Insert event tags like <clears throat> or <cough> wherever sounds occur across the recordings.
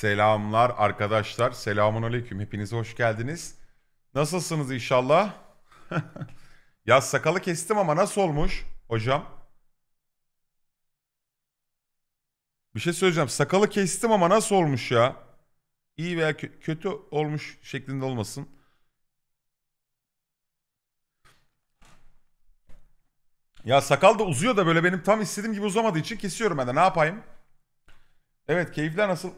Selamlar arkadaşlar. Selamun aleyküm. Hepiniz hoş geldiniz. Nasılsınız inşallah? <laughs> ya sakalı kestim ama nasıl olmuş hocam? Bir şey söyleyeceğim. Sakalı kestim ama nasıl olmuş ya? İyi veya kötü olmuş şeklinde olmasın. Ya sakal da uzuyor da böyle benim tam istediğim gibi uzamadığı için kesiyorum ben de. Ne yapayım? Evet keyifler nasıl?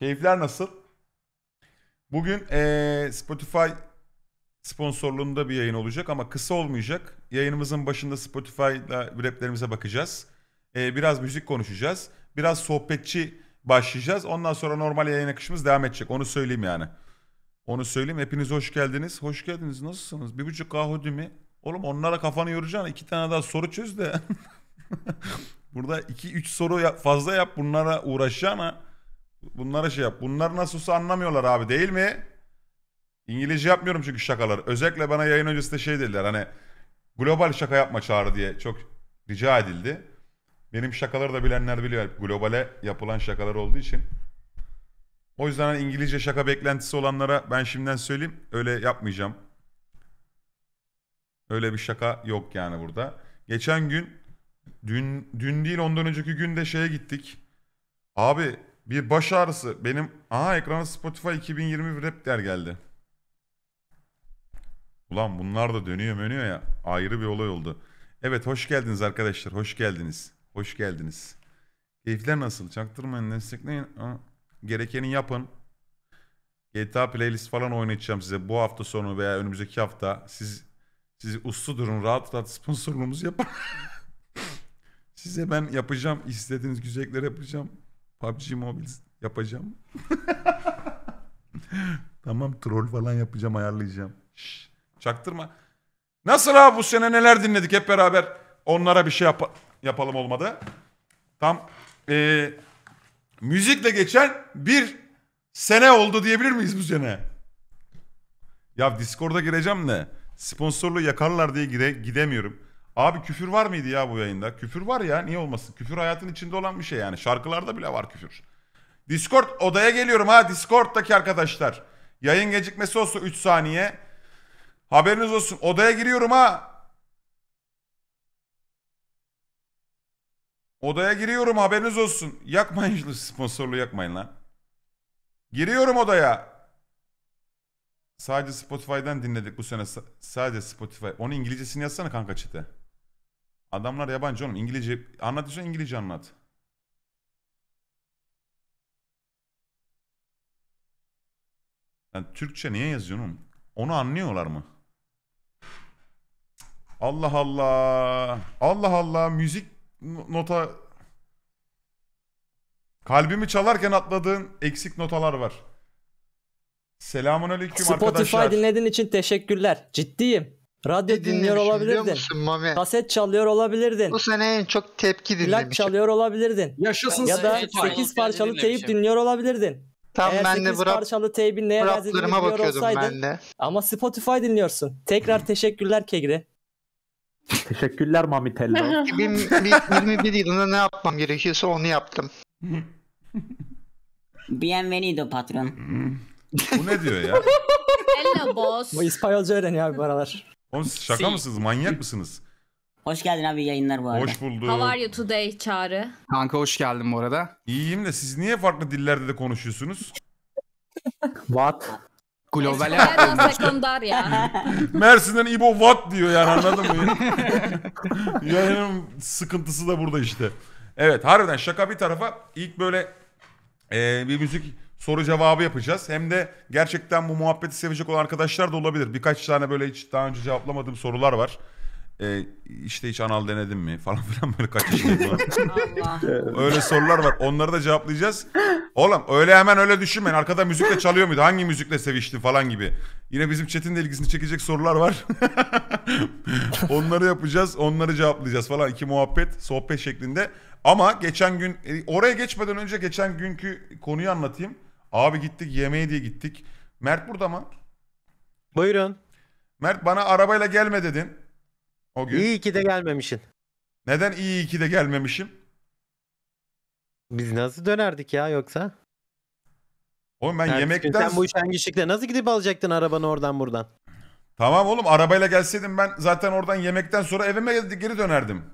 Keyifler nasıl? Bugün ee, Spotify sponsorluğunda bir yayın olacak ama kısa olmayacak. Yayınımızın başında Spotify'da raplerimize bakacağız. Ee, biraz müzik konuşacağız. Biraz sohbetçi başlayacağız. Ondan sonra normal yayın akışımız devam edecek. Onu söyleyeyim yani. Onu söyleyeyim. Hepiniz hoş geldiniz. Hoş geldiniz. Nasılsınız? Bir buçuk kahudi mi? Oğlum onlara kafanı yoracağına İki tane daha soru çöz de. <laughs> Burada iki üç soru fazla yap bunlara uğraşacağına. Bunlara şey yap. Bunlar nasılsa anlamıyorlar abi değil mi? İngilizce yapmıyorum çünkü şakalar. Özellikle bana yayın öncesinde şey dediler hani global şaka yapma çağrı diye çok rica edildi. Benim şakaları da bilenler biliyor. Globale yapılan şakalar olduğu için. O yüzden hani İngilizce şaka beklentisi olanlara ben şimdiden söyleyeyim. Öyle yapmayacağım. Öyle bir şaka yok yani burada. Geçen gün dün dün değil ondan önceki gün de şeye gittik. Abi bir baş ağrısı. Benim aha ekrana Spotify 2020 rap der geldi. Ulan bunlar da dönüyor dönüyor ya. Ayrı bir olay oldu. Evet hoş geldiniz arkadaşlar. Hoş geldiniz. Hoş geldiniz. Keyifler nasıl? Çaktırmayın, destekleyin. Ama gerekeni yapın. GTA playlist falan oynatacağım size bu hafta sonu veya önümüzdeki hafta. Siz sizi uslu durun, rahat rahat sponsorluğumuzu yapın. <laughs> size ben yapacağım, istediğiniz güzellikleri yapacağım. PUBG Mobile yapacağım. <laughs> tamam troll falan yapacağım ayarlayacağım. Şş, çaktırma. Nasıl abi bu sene neler dinledik hep beraber. Onlara bir şey yap yapalım olmadı. Tam ee, müzikle geçen bir sene oldu diyebilir miyiz bu sene? Ya Discord'a gireceğim de sponsorluğu yakarlar diye gide gidemiyorum. Abi küfür var mıydı ya bu yayında? Küfür var ya niye olmasın? Küfür hayatın içinde olan bir şey yani. Şarkılarda bile var küfür. Discord odaya geliyorum ha Discord'daki arkadaşlar. Yayın gecikmesi olsa 3 saniye. Haberiniz olsun odaya giriyorum ha. Odaya giriyorum haberiniz olsun. Yakmayın şu sponsorluğu yakmayın lan. Giriyorum odaya. Sadece Spotify'dan dinledik bu sene. Sadece Spotify. Onun İngilizcesini yazsana kanka çete. Adamlar yabancı oğlum. İngilizce anlatıyorsan İngilizce anlat. Yani Türkçe niye yazıyorsun Onu anlıyorlar mı? Allah Allah. Allah Allah müzik nota Kalbimi çalarken atladığın eksik notalar var. Selamun aleyküm Spotify arkadaşlar. Spotify dinlediğin için teşekkürler. Ciddiyim. Radyo dinliyor olabilirdin. Musun, Mami? Kaset çalıyor olabilirdin. Bu sene en çok tepki dinlemişim. Plak çalıyor olabilirdin. Yaşasın ya da 8 parçalı teyip dinliyor olabilirdin. Tam Eğer ben de bırak, parçalı teybin neye benzediğini biliyor olsaydın. Ben de. Ama Spotify dinliyorsun. Tekrar teşekkürler Kegri. Teşekkürler Mami Tello. 2021 <laughs> yılında ne yapmam gerekiyorsa onu yaptım. Bienvenido patron. Hmm. Bu ne diyor ya? Hello boss. Bu İspanyolca öğreniyor abi bu aralar. Oğlum siz şaka mısınız? Manyak mısınız? Hoş geldin abi yayınlar bu arada. Hoş bulduk. How are you today Çağrı? Kanka hoş geldin bu arada. İyiyim de siz niye farklı dillerde de konuşuyorsunuz? What? Global sekonder ya. <laughs> Mersin'den İbo what diyor yani anladın mı? <laughs> Yayının sıkıntısı da burada işte. Evet harbiden şaka bir tarafa ilk böyle e, bir müzik soru cevabı yapacağız. Hem de gerçekten bu muhabbeti sevecek olan arkadaşlar da olabilir. Birkaç tane böyle hiç daha önce cevaplamadığım sorular var. Ee, işte hiç anal denedin mi falan <laughs> filan böyle kaç yaşında Öyle sorular var. Onları da cevaplayacağız. Oğlum öyle hemen öyle düşünmeyin. Arkada müzikle çalıyor muydu? Hangi müzikle sevişti falan gibi. Yine bizim chat'in de ilgisini çekecek sorular var. <laughs> onları yapacağız. Onları cevaplayacağız falan. İki muhabbet, sohbet şeklinde. Ama geçen gün e, oraya geçmeden önce geçen günkü konuyu anlatayım. Abi gittik yemeğe diye gittik. Mert burada mı? Buyurun. Mert bana arabayla gelme dedin. O gün. İyi ki de gelmemişsin. Neden iyi ki de gelmemişim? Biz nasıl dönerdik ya yoksa? Oğlum ben Her yemekten... Sen bu üşengeçlikle nasıl gidip alacaktın arabanı oradan buradan? Tamam oğlum arabayla gelseydim ben zaten oradan yemekten sonra evime geri dönerdim.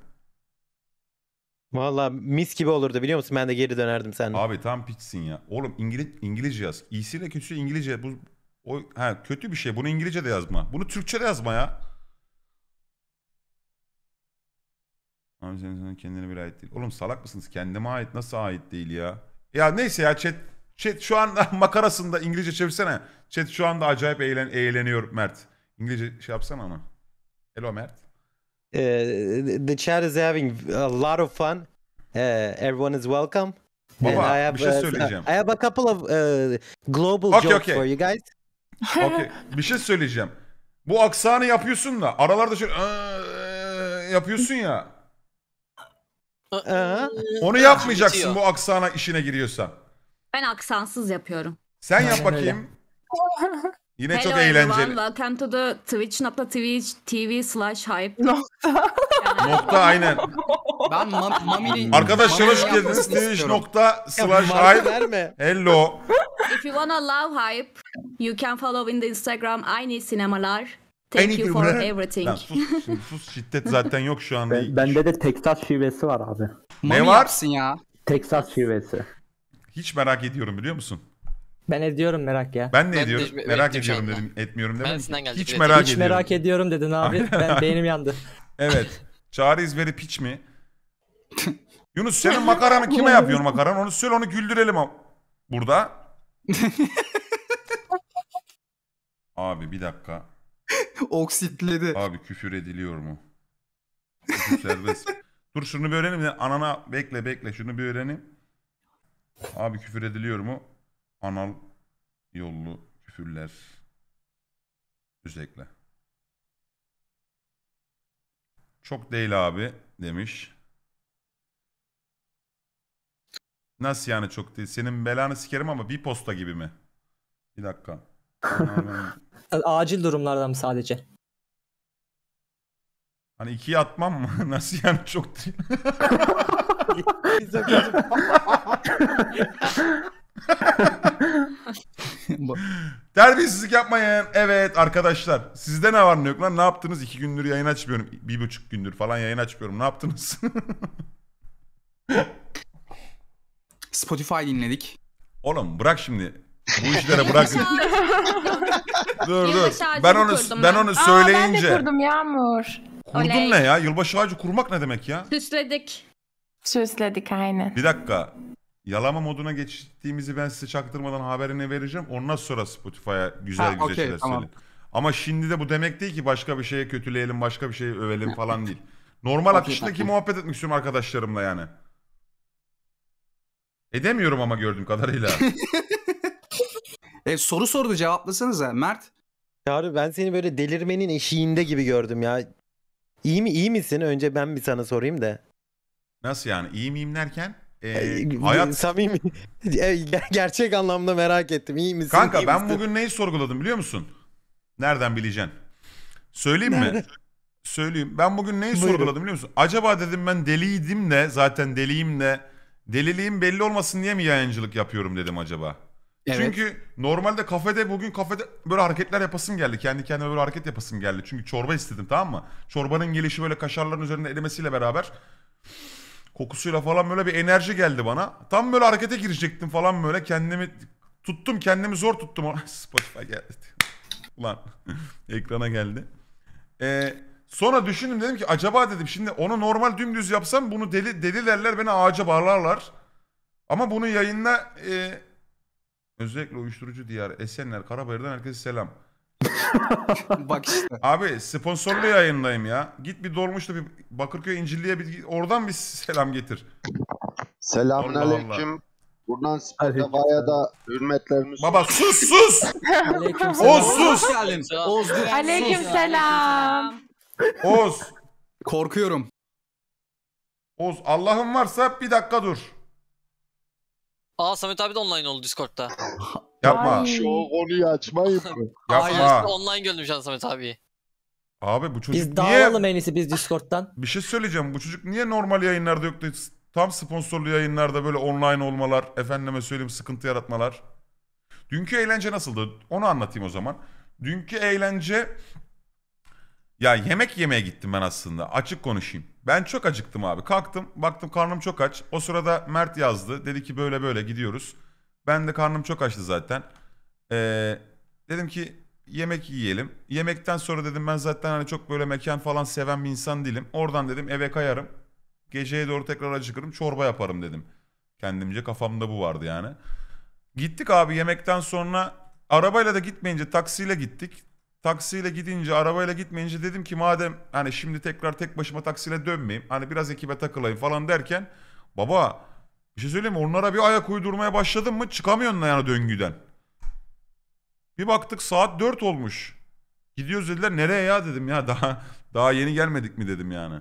Valla mis gibi olurdu biliyor musun? Ben de geri dönerdim senden. Abi tam piçsin ya. Oğlum İngiliz, İngilizce yaz. İyisiyle kötüsü İngilizce. Bu o, ha, kötü bir şey. Bunu İngilizce de yazma. Bunu Türkçe de yazma ya. Abi senin sana kendine bir ait değil. Oğlum salak mısınız? Kendime ait nasıl ait değil ya? Ya neyse ya chat. Chat şu anda <laughs> makarasında İngilizce çevirsene. Chat şu anda acayip eğlen, eğleniyor Mert. İngilizce şey yapsana ama. Hello Mert. Uh, the chat is having a lot of fun. Uh, everyone is welcome. Baba and I have, bir şey uh, söyleyeceğim. Uh, I have a couple of uh, global okay, jokes okay. for you guys. <laughs> okay. Bir şey söyleyeceğim. Bu aksanı yapıyorsun da aralarda şöyle ee, yapıyorsun ya. Uh-huh. Onu yapmayacaksın bu aksana işine giriyorsan. Ben aksansız yapıyorum. Sen yap bakayım. <laughs> Yine Hello çok eğlenceli. Everyone. Welcome to the twitch.tv TV slash hype. Nokta aynen. Ben ma Mami'nin... Hmm. Arkadaşlar hoş geldiniz. Twitch nokta slash hype. Hello. If you wanna love hype, you can follow in the Instagram aynı sinemalar. Thank you for everything. Lan sus, şimdi sus şiddet zaten yok şu an. Ben, bende de Texas şivesi var abi. Ne Mami var? ya. Texas şivesi. Hiç merak ediyorum biliyor musun? Ben ediyorum merak ya. Ben ne Ben ediyorum? etme- merak ettim ediyorum dedim. Etmiyorum demedim. ki. içinden geldi, Hiç merak Hiç ediyorum. merak ediyorum dedin abi. <laughs> ben beynim yandı. Evet. Çağrı İzberi piç mi? Yunus senin makaranı kime yapıyorsun makaranı? Onu söyle onu güldürelim ama- burada. Abi bir dakika. Oksitledi. Abi küfür ediliyor mu? Küfür serbest. Dur şunu bir öğrenim de anana bekle bekle şunu bir öğrenim. Abi küfür ediliyor mu? anal yollu küfürler özellikle. Çok değil abi demiş. Nasıl yani çok değil? Senin belanı sikerim ama bir posta gibi mi? Bir dakika. <laughs> Acil durumlardan sadece. Hani ikiye atmam mı? <laughs> Nasıl yani çok değil? <laughs> Terbiyesizlik yapmayın. Evet arkadaşlar. Sizde ne var ne yok lan? Ne yaptınız? İki gündür yayın açmıyorum. Bir buçuk gündür falan yayın açmıyorum. Ne yaptınız? <laughs> Spotify dinledik. Oğlum bırak şimdi. Bu işlere <laughs> bırak. dur dur. Yılbaşı ağacını Ben onu ben onu söyleyince. Aa ben de kurdum Yağmur. Kurdun ne ya? Yılbaşı ağacı kurmak ne demek ya? Süsledik. Süsledik aynen. Bir dakika. Yalama moduna geçtiğimizi ben size çaktırmadan haberini vereceğim. Ondan sonra Spotify'a güzel Ha, güzel okey, şeyler tamam. söyleyin. Ama şimdi de bu demek değil ki başka bir şeye kötüleyelim, başka bir şeye övelim falan değil. Normal Okey, akışındaki tamam. muhabbet etmek istiyorum arkadaşlarımla yani. Edemiyorum ama gördüğüm kadarıyla. <laughs> E, soru sordu cevaplasanıza Mert. Çağrı ben seni böyle delirmenin eşiğinde gibi gördüm ya. İyi mi iyi misin? Önce ben bir sana sorayım da. Nasıl yani? İyi miyim derken? Ee, hayat... Samimi. <laughs> E, gerçek anlamda merak ettim. İyi misin? Kanka iyi ben misin? bugün neyi sorguladım biliyor musun? Nereden bileceksin? Söyleyeyim mi? Söyleyeyim. Ben bugün neyi Buyurun. sorguladım biliyor musun? Acaba dedim ben deliydim de zaten deliyim de deliliğim belli olmasın diye mi yayıncılık yapıyorum dedim acaba. Evet. Çünkü normalde kafede bugün kafede böyle hareketler yapasım geldi. Kendi kendime böyle hareket yapasım geldi. Çünkü çorba istedim tamam mı? Çorbanın gelişi böyle kaşarların üzerinde erimesiyle beraber kokusuyla falan böyle bir enerji geldi bana. Tam böyle harekete girecektim falan böyle kendimi tuttum kendimi zor tuttum. <laughs> Spotify geldi. <laughs> Ulan <laughs> ekrana geldi. Ee, sonra düşündüm dedim ki acaba dedim şimdi onu normal dümdüz yapsam bunu deli delilerler beni ağaca bağlarlar. Ama bunu yayında e, özellikle uyuşturucu diyar Esenler Karabayır'dan herkese selam. <laughs> Bak işte. Abi sponsorlu yayındayım ya. Git bir Dolmuş'ta bir Bakırköy İncilli'ye bir oradan bir selam getir. Selamünaleyküm. Buradan Spotify'a da hürmetlerimiz... Baba sus sus! Aleykümselam. Oz sus! Oz dur. Aleykümselam. Oz. Korkuyorum. Oz Allah'ın varsa bir dakika dur. Aa Samet abi de online oldu Discord'da. <laughs> Yapma. Şu konuyu açmayın <laughs> Yapma. Hayır, online gördüm şu an Samet abi. Abi bu çocuk Biz niye... dağılalım en iyisi biz Discord'dan. Bir şey söyleyeceğim. Bu çocuk niye normal yayınlarda yoktu? Tam sponsorlu yayınlarda böyle online olmalar, efendime söyleyeyim sıkıntı yaratmalar. Dünkü eğlence nasıldı? Onu anlatayım o zaman. Dünkü eğlence ya yemek yemeye gittim ben aslında. Açık konuşayım. Ben çok acıktım abi. Kalktım baktım karnım çok aç. O sırada Mert yazdı. Dedi ki böyle böyle gidiyoruz. Ben de karnım çok açtı zaten. Ee, dedim ki yemek yiyelim. Yemekten sonra dedim ben zaten hani çok böyle mekan falan seven bir insan değilim. Oradan dedim eve kayarım. Geceye doğru tekrar acıkırım. Çorba yaparım dedim. Kendimce kafamda bu vardı yani. Gittik abi yemekten sonra arabayla da gitmeyince taksiyle gittik. Taksiyle gidince, arabayla gitmeyince dedim ki madem hani şimdi tekrar tek başıma taksiyle dönmeyeyim. Hani biraz ekibe takılayım falan derken baba bir şey söyleyeyim mi? Onlara bir ayak uydurmaya başladın mı çıkamıyorsun yani döngüden. Bir baktık saat 4 olmuş. Gidiyoruz dediler nereye ya dedim ya daha daha yeni gelmedik mi dedim yani.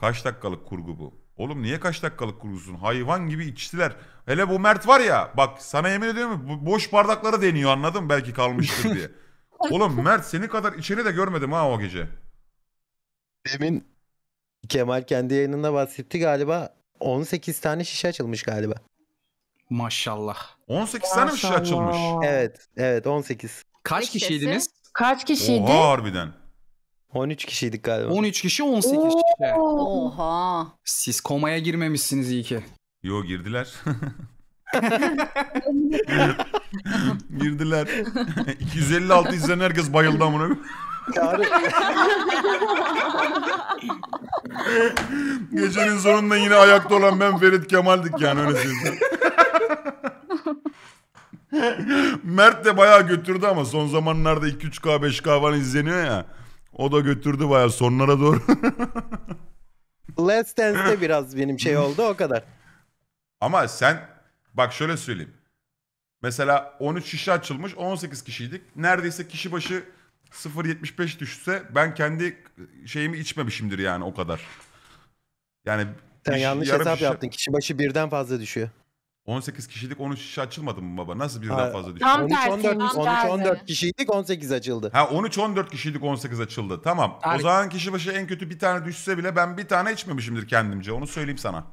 Kaç dakikalık kurgu bu? Oğlum niye kaç dakikalık kurgusun? Hayvan gibi içtiler. Hele bu Mert var ya bak sana yemin ediyorum boş bardaklara deniyor anladın mı belki kalmıştır diye. <laughs> Oğlum Mert seni kadar içeri de görmedim ha o gece. Demin Kemal kendi yayınında bahsetti galiba 18 tane şişe açılmış galiba. Maşallah. 18 tane mi şişe açılmış? Evet, evet 18. Kaç Listesi? kişiydiniz? Kaç kişiydi? Oha harbiden. 13 kişiydik galiba. 13 kişi 18 kişi. Oha. Siz komaya girmemişsiniz iyi ki. Yo girdiler. <laughs> Girdiler. 256 <laughs> izlenen herkes bayıldı amına. Gecenin sonunda yine ayakta olan ben Ferit Kemal'dik yani öyle söyleyeyim. Mert de bayağı götürdü ama son zamanlarda 2-3K 5K falan izleniyor ya. O da götürdü bayağı sonlara doğru. Let's Dance'de biraz benim şey oldu o kadar. Ama sen Bak şöyle söyleyeyim. Mesela 13 kişi açılmış 18 kişiydik. Neredeyse kişi başı 0.75 düşse ben kendi şeyimi içmemişimdir yani o kadar. Yani Sen iş, şey- yanlış hesap şişe... yaptın. Kişi başı birden fazla düşüyor. 18 kişilik 13 kişi açılmadı mı baba? Nasıl birden ha, fazla düştü? 13 14 13 14 kişiydik 18 açıldı. Ha 13 14 kişiydik 18 açıldı. Tamam. Tarık. O zaman kişi başı en kötü bir tane düşse bile ben bir tane içmemişimdir kendimce. Onu söyleyeyim sana.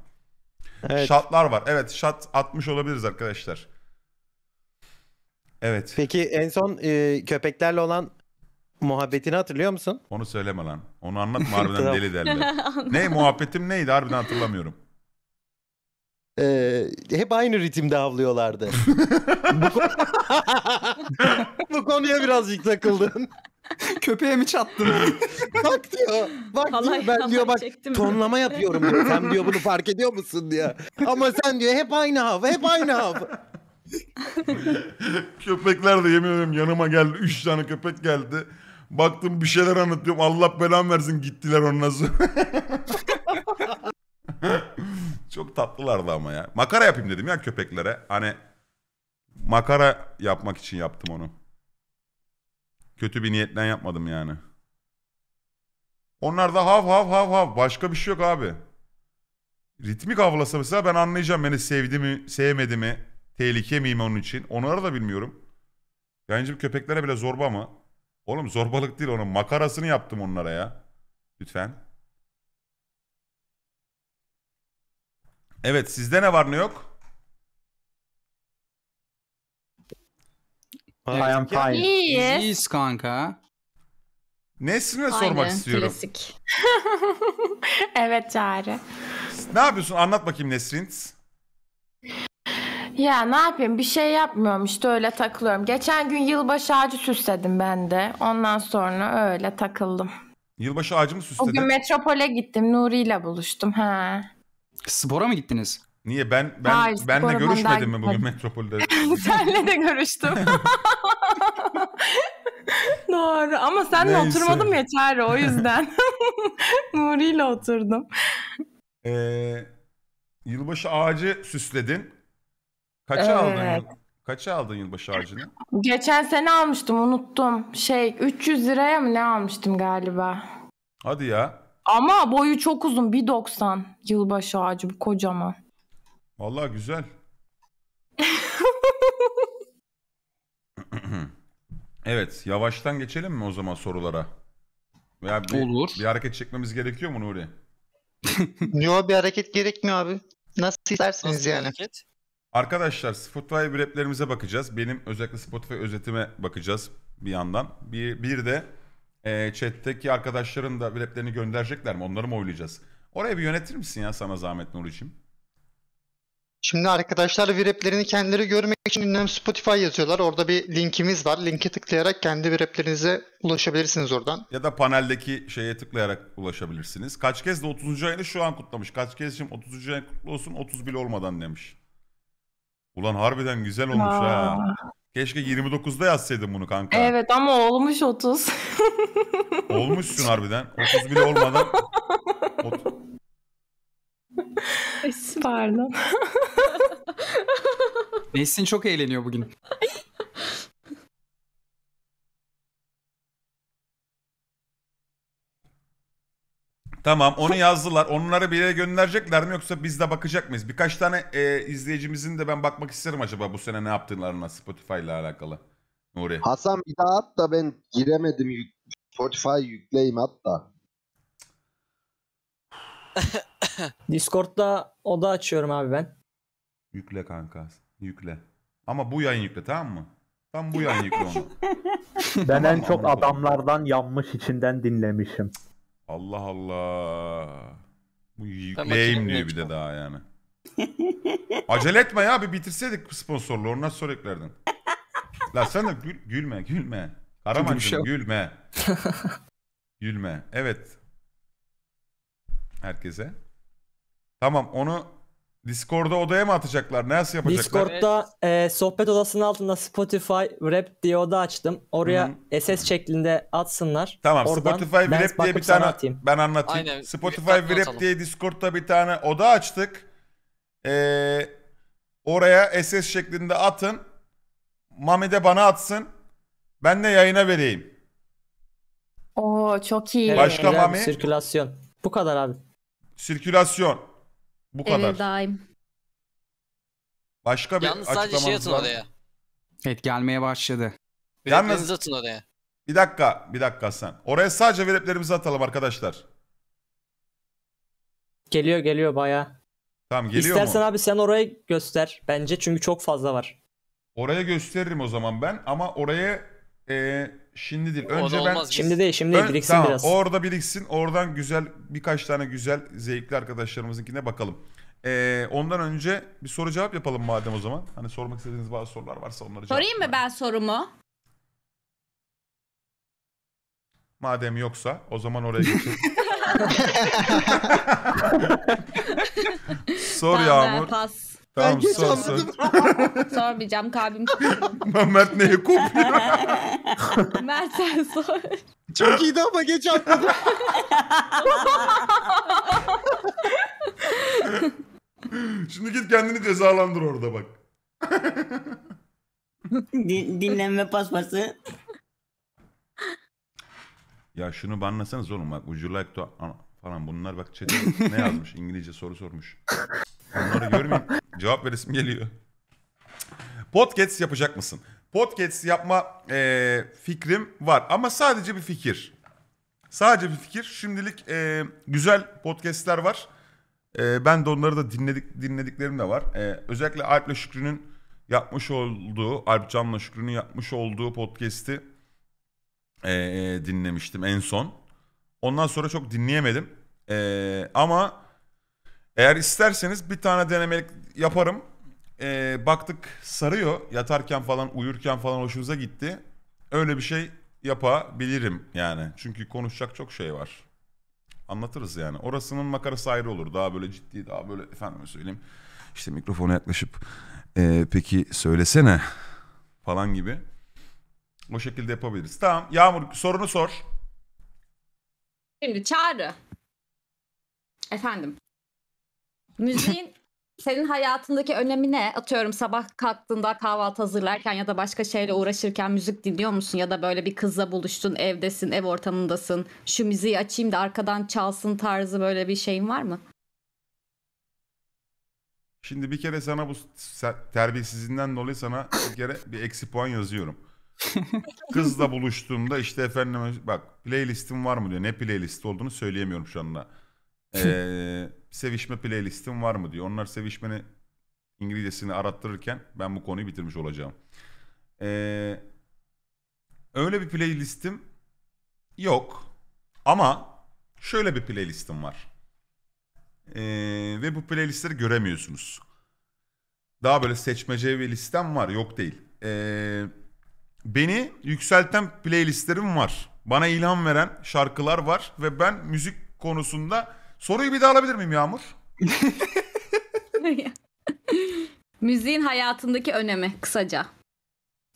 Evet. Şatlar var. Evet şat atmış olabiliriz arkadaşlar. Evet. Peki en son e, köpeklerle olan muhabbetini hatırlıyor musun? Onu söyleme lan. Onu anlatma harbiden <laughs> Tamam. deli derler. <laughs> ne muhabbetim neydi harbiden hatırlamıyorum. Ee, hep aynı ritimde havlıyorlardı. <laughs> bu, ko- bu konuya birazcık takıldın. <laughs> Köpeğe mi çattın? <laughs> bak diyor. Bak diyor, ben diyor bak tonlama yapıyorum. Diyor. Sen diyor bunu fark ediyor musun diyor. Ama sen diyor hep aynı hava hep aynı hava. <laughs> Köpekler de yemin ederim yanıma geldi. Üç tane köpek geldi. Baktım bir şeyler anlatıyorum. Allah belan versin gittiler ondan sonra. Çok tatlılardı ama ya. Makara yapayım dedim ya köpeklere. Hani makara yapmak için yaptım onu. Kötü bir niyetten yapmadım yani. Onlar da hav hav hav hav. Başka bir şey yok abi. Ritmik havlasa mesela ben anlayacağım beni sevdi mi, sevmedi mi, tehlike miyim onun için. Onları da bilmiyorum. Yayıncım köpeklere bile zorba mı? Oğlum zorbalık değil onun makarasını yaptım onlara ya. Lütfen. Evet sizde ne var ne yok? I am fine. İyiyiz. İyiyiz kanka. Nesrin'e sormak istiyorum. klasik. <laughs> evet Çağrı. Ne yapıyorsun? Anlat bakayım Nesrin. Ya ne yapayım bir şey yapmıyorum işte öyle takılıyorum. Geçen gün yılbaşı ağacı süsledim ben de. Ondan sonra öyle takıldım. Yılbaşı ağacı mı süsledin? O gün metropole gittim Nuri ile buluştum. Ha. Spora mı gittiniz? Niye ben ben Hayır, benle görüşmedin mi bugün Metropol'de? <laughs> Senle de görüştüm. <laughs> Doğru ama senle Neyse. oturmadım ya Çağrı o yüzden. <laughs> Nuri ile oturdum. Ee, yılbaşı ağacı süsledin. Kaça evet. aldın? kaça aldın yılbaşı ağacını? Geçen sene almıştım unuttum. Şey 300 liraya mı ne almıştım galiba. Hadi ya. Ama boyu çok uzun 1.90 yılbaşı ağacı bu kocaman. Vallahi güzel. <laughs> evet yavaştan geçelim mi o zaman sorulara? Veya bir, Olur. Bir hareket çekmemiz gerekiyor mu Nuri? <laughs> Yo bir hareket gerekmiyor abi. Nasıl isterseniz Nasıl yani. Hareket? Arkadaşlar Spotify raplerimize bakacağız. Benim özellikle Spotify özetime bakacağız bir yandan. Bir, bir de e, chatteki arkadaşların da raplerini gönderecekler mi? Onları mı oylayacağız? Oraya bir yönetir misin ya sana zahmet Nuri'cim? Şimdi arkadaşlar vireplerini kendileri görmek için ünlem Spotify yazıyorlar. Orada bir linkimiz var. Linke tıklayarak kendi vireplerinize ulaşabilirsiniz oradan. Ya da paneldeki şeye tıklayarak ulaşabilirsiniz. Kaç kez de 30. ayını şu an kutlamış. Kaç kez şimdi 30. ayın kutlu olsun 30 bile olmadan demiş. Ulan harbiden güzel olmuş Aa. ha. Keşke 29'da yazsaydım bunu kanka. Evet ama olmuş 30. Olmuşsun harbiden. 30 bile olmadan. Ot... <laughs> Pardon. <laughs> Nesin çok eğleniyor bugün. Tamam onu yazdılar. Onları bir yere gönderecekler mi yoksa biz de bakacak mıyız? Birkaç tane e, izleyicimizin de ben bakmak isterim acaba bu sene ne yaptılarına Spotify ile alakalı. Nuri. Hasan bir daha at da ben giremedim. Spotify yükleyim at da. <laughs> Discord'da da açıyorum abi ben. Yükle kanka. Yükle. Ama bu yayın yükle tamam mı? Tam bu yayın yükle onu. <laughs> ben tamam, en çok adamlardan yanmış içinden dinlemişim. Allah Allah. Bu yükleyeyim diyor bir de daha yani. Acele etme ya bir bitirseydik sponsorluğu ondan sonra eklerdin. La <laughs> sen de gül, gülme gülme. Karamancım gülme. gülme. Evet herkese. Tamam onu Discord'da odaya mı atacaklar? Nasıl yapacaklar? Discord'da e, sohbet odasının altında Spotify Rap diye oda açtım. Oraya Hı-hı. SS şeklinde atsınlar. Tamam Oradan Spotify Rap diye bir tane atayım. ben anlatayım. Aynen. Spotify Rap diye Discord'da bir tane oda açtık. Ee, oraya SS şeklinde atın. Mami de bana atsın. Ben de yayına vereyim. Oo çok iyi. Başka evet, Mami? Sirkülasyon. Bu kadar abi. Sirkülasyon. Bu kadar. Evet daim. Başka bir Yalnız sadece şey açıklamanız atın var. oraya. Evet gelmeye başladı. Yalnız Yalnız atın oraya. bir dakika, bir dakika sen. Oraya sadece veletlerimizi atalım arkadaşlar. Geliyor geliyor baya. Tamam geliyor İstersen mu? abi sen oraya göster bence çünkü çok fazla var. Oraya gösteririm o zaman ben ama oraya e, Şimdi değil. Önce ben biz. şimdi değil, şimdi değil. biriksin tamam, biraz. Orada biriksin. Oradan güzel birkaç tane güzel zevkli arkadaşlarımızınkine bakalım. Ee, ondan önce bir soru cevap yapalım madem o zaman. Hani sormak istediğiniz bazı sorular varsa onları cevap. Sorayım mı ben sorumu? Madem yoksa o zaman oraya geçelim. <laughs> Sor tamam, Yağmur. Ben pas. Tamam, ben geç sor, anladım. <laughs> Sormayacağım kalbim <laughs> tutuyor. Mert neye kopuyor? <laughs> Mert sen sor. Çok iyiydi ama geç anladım. Şimdi git kendini cezalandır orada bak. dinlenme paspası. Ya şunu banlasanız oğlum bak. Would you like to... falan bunlar bak chat'e ne yazmış? İngilizce soru sormuş. Onları görmeyeyim. <laughs> Cevap veresim geliyor. Podcast yapacak mısın? Podcast yapma e, fikrim var ama sadece bir fikir. Sadece bir fikir. Şimdilik e, güzel podcastler var. E, ben de onları da dinledik dinlediklerim de var. E, özellikle Alp'le Şükrü'nün yapmış olduğu, Alp Can'la Şükrü'nün yapmış olduğu podcast'i e, dinlemiştim en son. Ondan sonra çok dinleyemedim. E, ama eğer isterseniz bir tane denemelik yaparım. Ee, baktık sarıyor. Yatarken falan uyurken falan hoşunuza gitti. Öyle bir şey yapabilirim yani. Çünkü konuşacak çok şey var. Anlatırız yani. Orasının makarası ayrı olur. Daha böyle ciddi daha böyle efendime söyleyeyim. İşte mikrofona yaklaşıp ee, peki söylesene falan gibi. O şekilde yapabiliriz. Tamam Yağmur sorunu sor. Şimdi Çağrı. Efendim. Müziğin senin hayatındaki önemi ne? Atıyorum sabah kalktığında kahvaltı hazırlarken ya da başka şeyle uğraşırken müzik dinliyor musun? Ya da böyle bir kızla buluştun, evdesin, ev ortamındasın. Şu müziği açayım da arkadan çalsın tarzı böyle bir şeyin var mı? Şimdi bir kere sana bu terbiyesizliğinden dolayı sana bir kere bir eksi puan yazıyorum. Kızla buluştuğumda işte efendim bak playlistim var mı diyor. Ne playlist olduğunu söyleyemiyorum şu anda. Eee sevişme playlistim var mı diyor. Onlar sevişmeni İngilizcesini arattırırken ben bu konuyu bitirmiş olacağım. Ee, öyle bir playlistim yok. Ama şöyle bir playlistim var. Ee, ve bu playlistleri göremiyorsunuz. Daha böyle seçmece bir listem var. Yok değil. Ee, beni yükselten playlistlerim var. Bana ilham veren şarkılar var. Ve ben müzik konusunda Soruyu bir daha alabilir miyim Yağmur? <laughs> Müziğin hayatındaki önemi kısaca.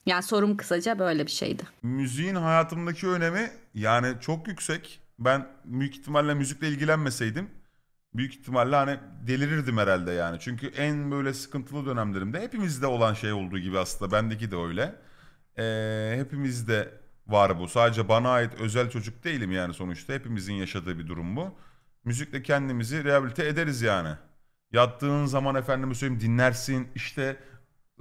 Yani sorum kısaca böyle bir şeydi. Müziğin hayatımdaki önemi yani çok yüksek. Ben büyük ihtimalle müzikle ilgilenmeseydim büyük ihtimalle hani delirirdim herhalde yani. Çünkü en böyle sıkıntılı dönemlerimde hepimizde olan şey olduğu gibi aslında bendeki de öyle. Ee, hepimizde var bu. Sadece bana ait özel çocuk değilim yani sonuçta. Hepimizin yaşadığı bir durum bu. Müzikle kendimizi rehabilite ederiz yani. Yattığın zaman efendim söyleyeyim dinlersin işte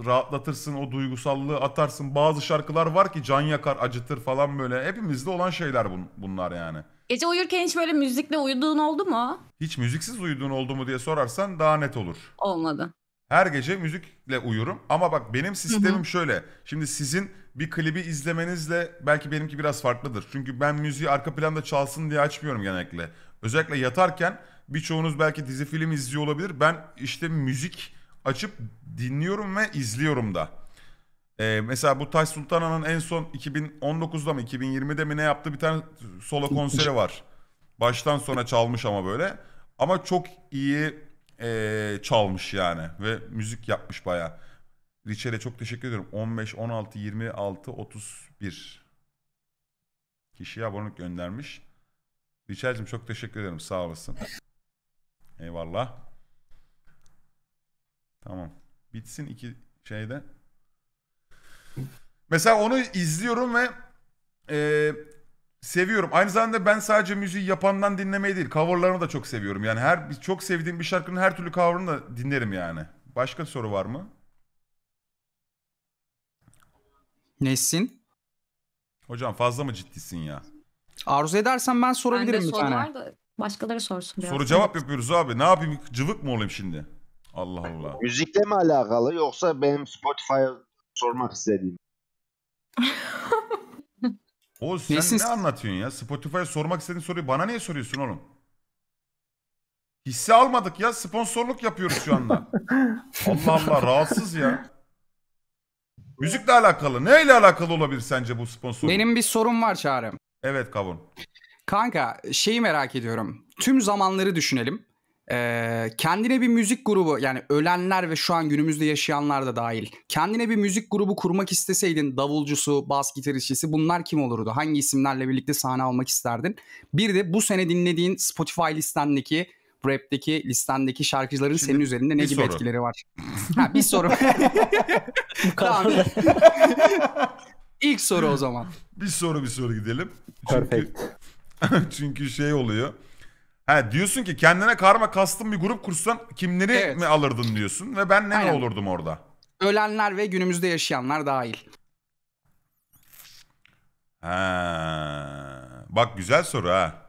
rahatlatırsın o duygusallığı atarsın. Bazı şarkılar var ki can yakar acıtır falan böyle. Hepimizde olan şeyler bun- bunlar yani. Gece uyurken hiç böyle müzikle uyuduğun oldu mu? Hiç müziksiz uyuduğun oldu mu diye sorarsan daha net olur. Olmadı. Her gece müzikle uyurum ama bak benim sistemim şöyle. Şimdi sizin bir klibi izlemenizle belki benimki biraz farklıdır. Çünkü ben müziği arka planda çalsın diye açmıyorum genellikle. Özellikle yatarken birçoğunuz belki dizi film izliyor olabilir. Ben işte müzik açıp dinliyorum ve izliyorum da. Ee, mesela bu Taş Sultana'nın en son 2019'da mı 2020'de mi ne yaptı bir tane solo konseri var. Baştan sona çalmış ama böyle. Ama çok iyi ee, çalmış yani ve müzik yapmış baya. Richard'e çok teşekkür ediyorum. 15, 16, 26, 31 kişiye abonelik göndermiş. Richard'cığım çok teşekkür ederim. Sağ olasın. Eyvallah. Tamam. Bitsin iki şeyde. Mesela onu izliyorum ve e, seviyorum. Aynı zamanda ben sadece müziği yapandan dinlemeyi değil, coverlarını da çok seviyorum. Yani her çok sevdiğim bir şarkının her türlü cover'ını da dinlerim yani. Başka soru var mı? Nesin? Hocam fazla mı ciddisin ya? Arzu edersen ben sorabilirim ben bir tane. başkaları sorsun biraz. Soru cevap yapıyoruz abi. Ne yapayım? Cıvık mı olayım şimdi? Allah Allah. Müzikle mi alakalı yoksa benim Spotify'a sormak istediğim? <laughs> o sen Nesin? ne anlatıyorsun ya? Spotify'a sormak istediğin soruyu bana niye soruyorsun oğlum? Hisse almadık ya. Sponsorluk yapıyoruz şu anda. <laughs> Allah Allah rahatsız ya. Müzikle alakalı. Neyle alakalı olabilir sence bu sponsorluk? Benim bir sorum var Çağrım. Evet kavun. Kanka şeyi merak ediyorum. Tüm zamanları düşünelim. Ee, kendine bir müzik grubu yani ölenler ve şu an günümüzde yaşayanlar da dahil. Kendine bir müzik grubu kurmak isteseydin davulcusu, bas gitaristçisi bunlar kim olurdu? Hangi isimlerle birlikte sahne almak isterdin? Bir de bu sene dinlediğin Spotify listendeki rap'teki listendeki şarkıcıların Şimdi senin üzerinde ne gibi soru. etkileri var? ha, bir soru. <laughs> tamam. <laughs> İlk soru o zaman. <laughs> bir soru bir soru gidelim. Çünkü, <laughs> çünkü şey oluyor. Ha diyorsun ki kendine karma kastım bir grup kursan kimleri evet. mi alırdın diyorsun ve ben ne Aynen. olurdum orada? Ölenler ve günümüzde yaşayanlar dahil. Ha. Bak güzel soru ha.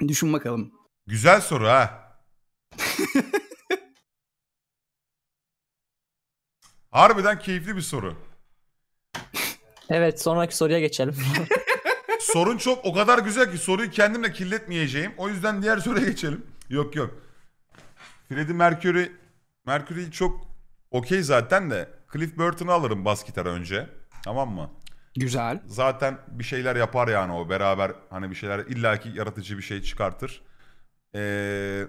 Düşün bakalım. Güzel soru ha. <laughs> Harbiden keyifli bir soru. Evet sonraki soruya geçelim. <laughs> Sorun çok o kadar güzel ki soruyu kendimle kirletmeyeceğim. O yüzden diğer soruya geçelim. Yok yok. Freddie Mercury Mercury çok okey zaten de Cliff Burton'u alırım bas gitara önce. Tamam mı? Güzel. Zaten bir şeyler yapar yani o beraber hani bir şeyler illaki yaratıcı bir şey çıkartır. Ee,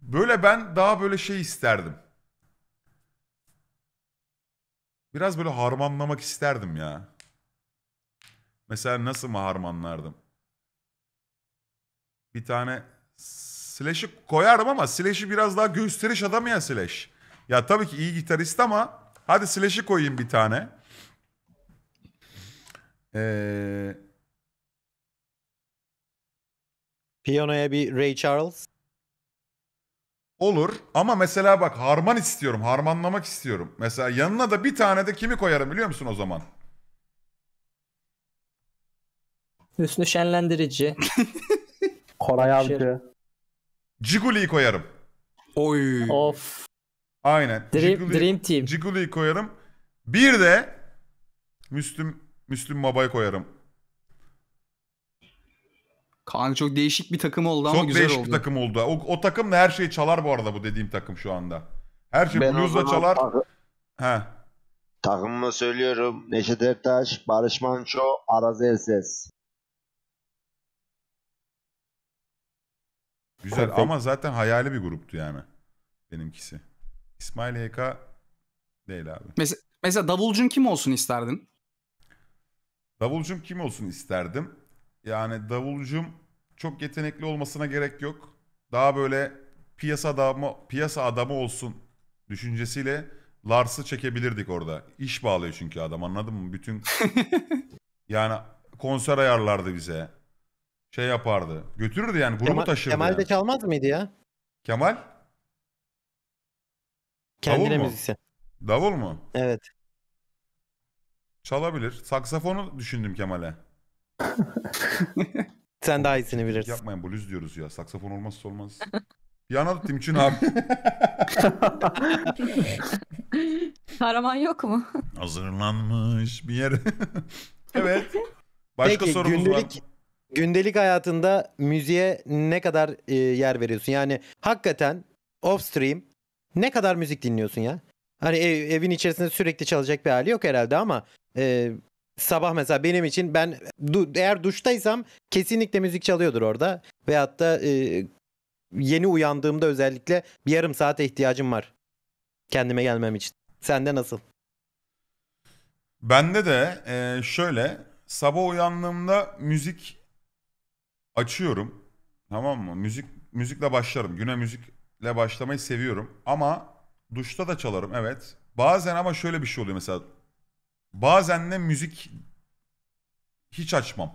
böyle ben daha böyle şey isterdim. Biraz böyle harmanlamak isterdim ya. Mesela nasıl mı harmanlardım? Bir tane Slash'ı koyarım ama Slash'ı biraz daha gösteriş adamı ya Slash. Ya tabii ki iyi gitarist ama hadi Slash'ı koyayım bir tane. Ee... Piyanoya bir Ray Charles. Olur ama mesela bak harman istiyorum. Harmanlamak istiyorum. Mesela yanına da bir tane de kimi koyarım biliyor musun o zaman? Hüsnü Şenlendirici. <laughs> Koray Avcı. Ciguli'yi koyarım. Oy. Of. Aynen. Dream, Ciguli, Dream Team. Ciguli'yi koyarım. Bir de Müslüm Müslüm Baba'yı koyarım. Kanka çok değişik bir takım oldu ama çok güzel oldu. Çok değişik bir takım oldu. O, o takım da her şeyi çalar bu arada bu dediğim takım şu anda. Her şey bluesla çalar. Ha. He. Takımımı söylüyorum. Neşet Ertaş, Barış Manço, Araz Erses. Güzel ama zaten hayali bir gruptu yani. Benimkisi. İsmail YK değil abi. Mesela, mesela davulcun kim olsun isterdin? Davulcum kim olsun isterdim? Yani davulcum çok yetenekli olmasına gerek yok. Daha böyle piyasa adamı, piyasa adamı olsun düşüncesiyle Lars'ı çekebilirdik orada. İş bağlıyor çünkü adam anladın mı? Bütün <laughs> yani konser ayarlardı bize. Şey yapardı. Götürürdü yani grubu Kemal, taşırdı. Kemal yani. de çalmaz mıydı ya? Kemal? Kendine Davul mu? müzisyen. Davul mu? Evet. Çalabilir. Saksafonu düşündüm Kemal'e. <laughs> Sen daha iyisini bilirsin. Yapmayın bluz diyoruz ya. Saksafon olmazsa olmaz. Yana <laughs> Timuçin abi. <laughs> Kahraman yok mu? Hazırlanmış bir yer. evet. Başka Peki, sorumuz gündelik, var. Gündelik hayatında müziğe ne kadar e, yer veriyorsun? Yani hakikaten off stream ne kadar müzik dinliyorsun ya? Hani ev, evin içerisinde sürekli çalacak bir hali yok herhalde ama e, sabah mesela benim için ben du, eğer duştaysam kesinlikle müzik çalıyordur orada. Veyahut da e, yeni uyandığımda özellikle bir yarım saate ihtiyacım var. Kendime gelmem için. Sende nasıl? Bende de e, şöyle sabah uyandığımda müzik açıyorum. Tamam mı? Müzik müzikle başlarım. Güne müzikle başlamayı seviyorum. Ama duşta da çalarım evet. Bazen ama şöyle bir şey oluyor mesela Bazen de müzik hiç açmam.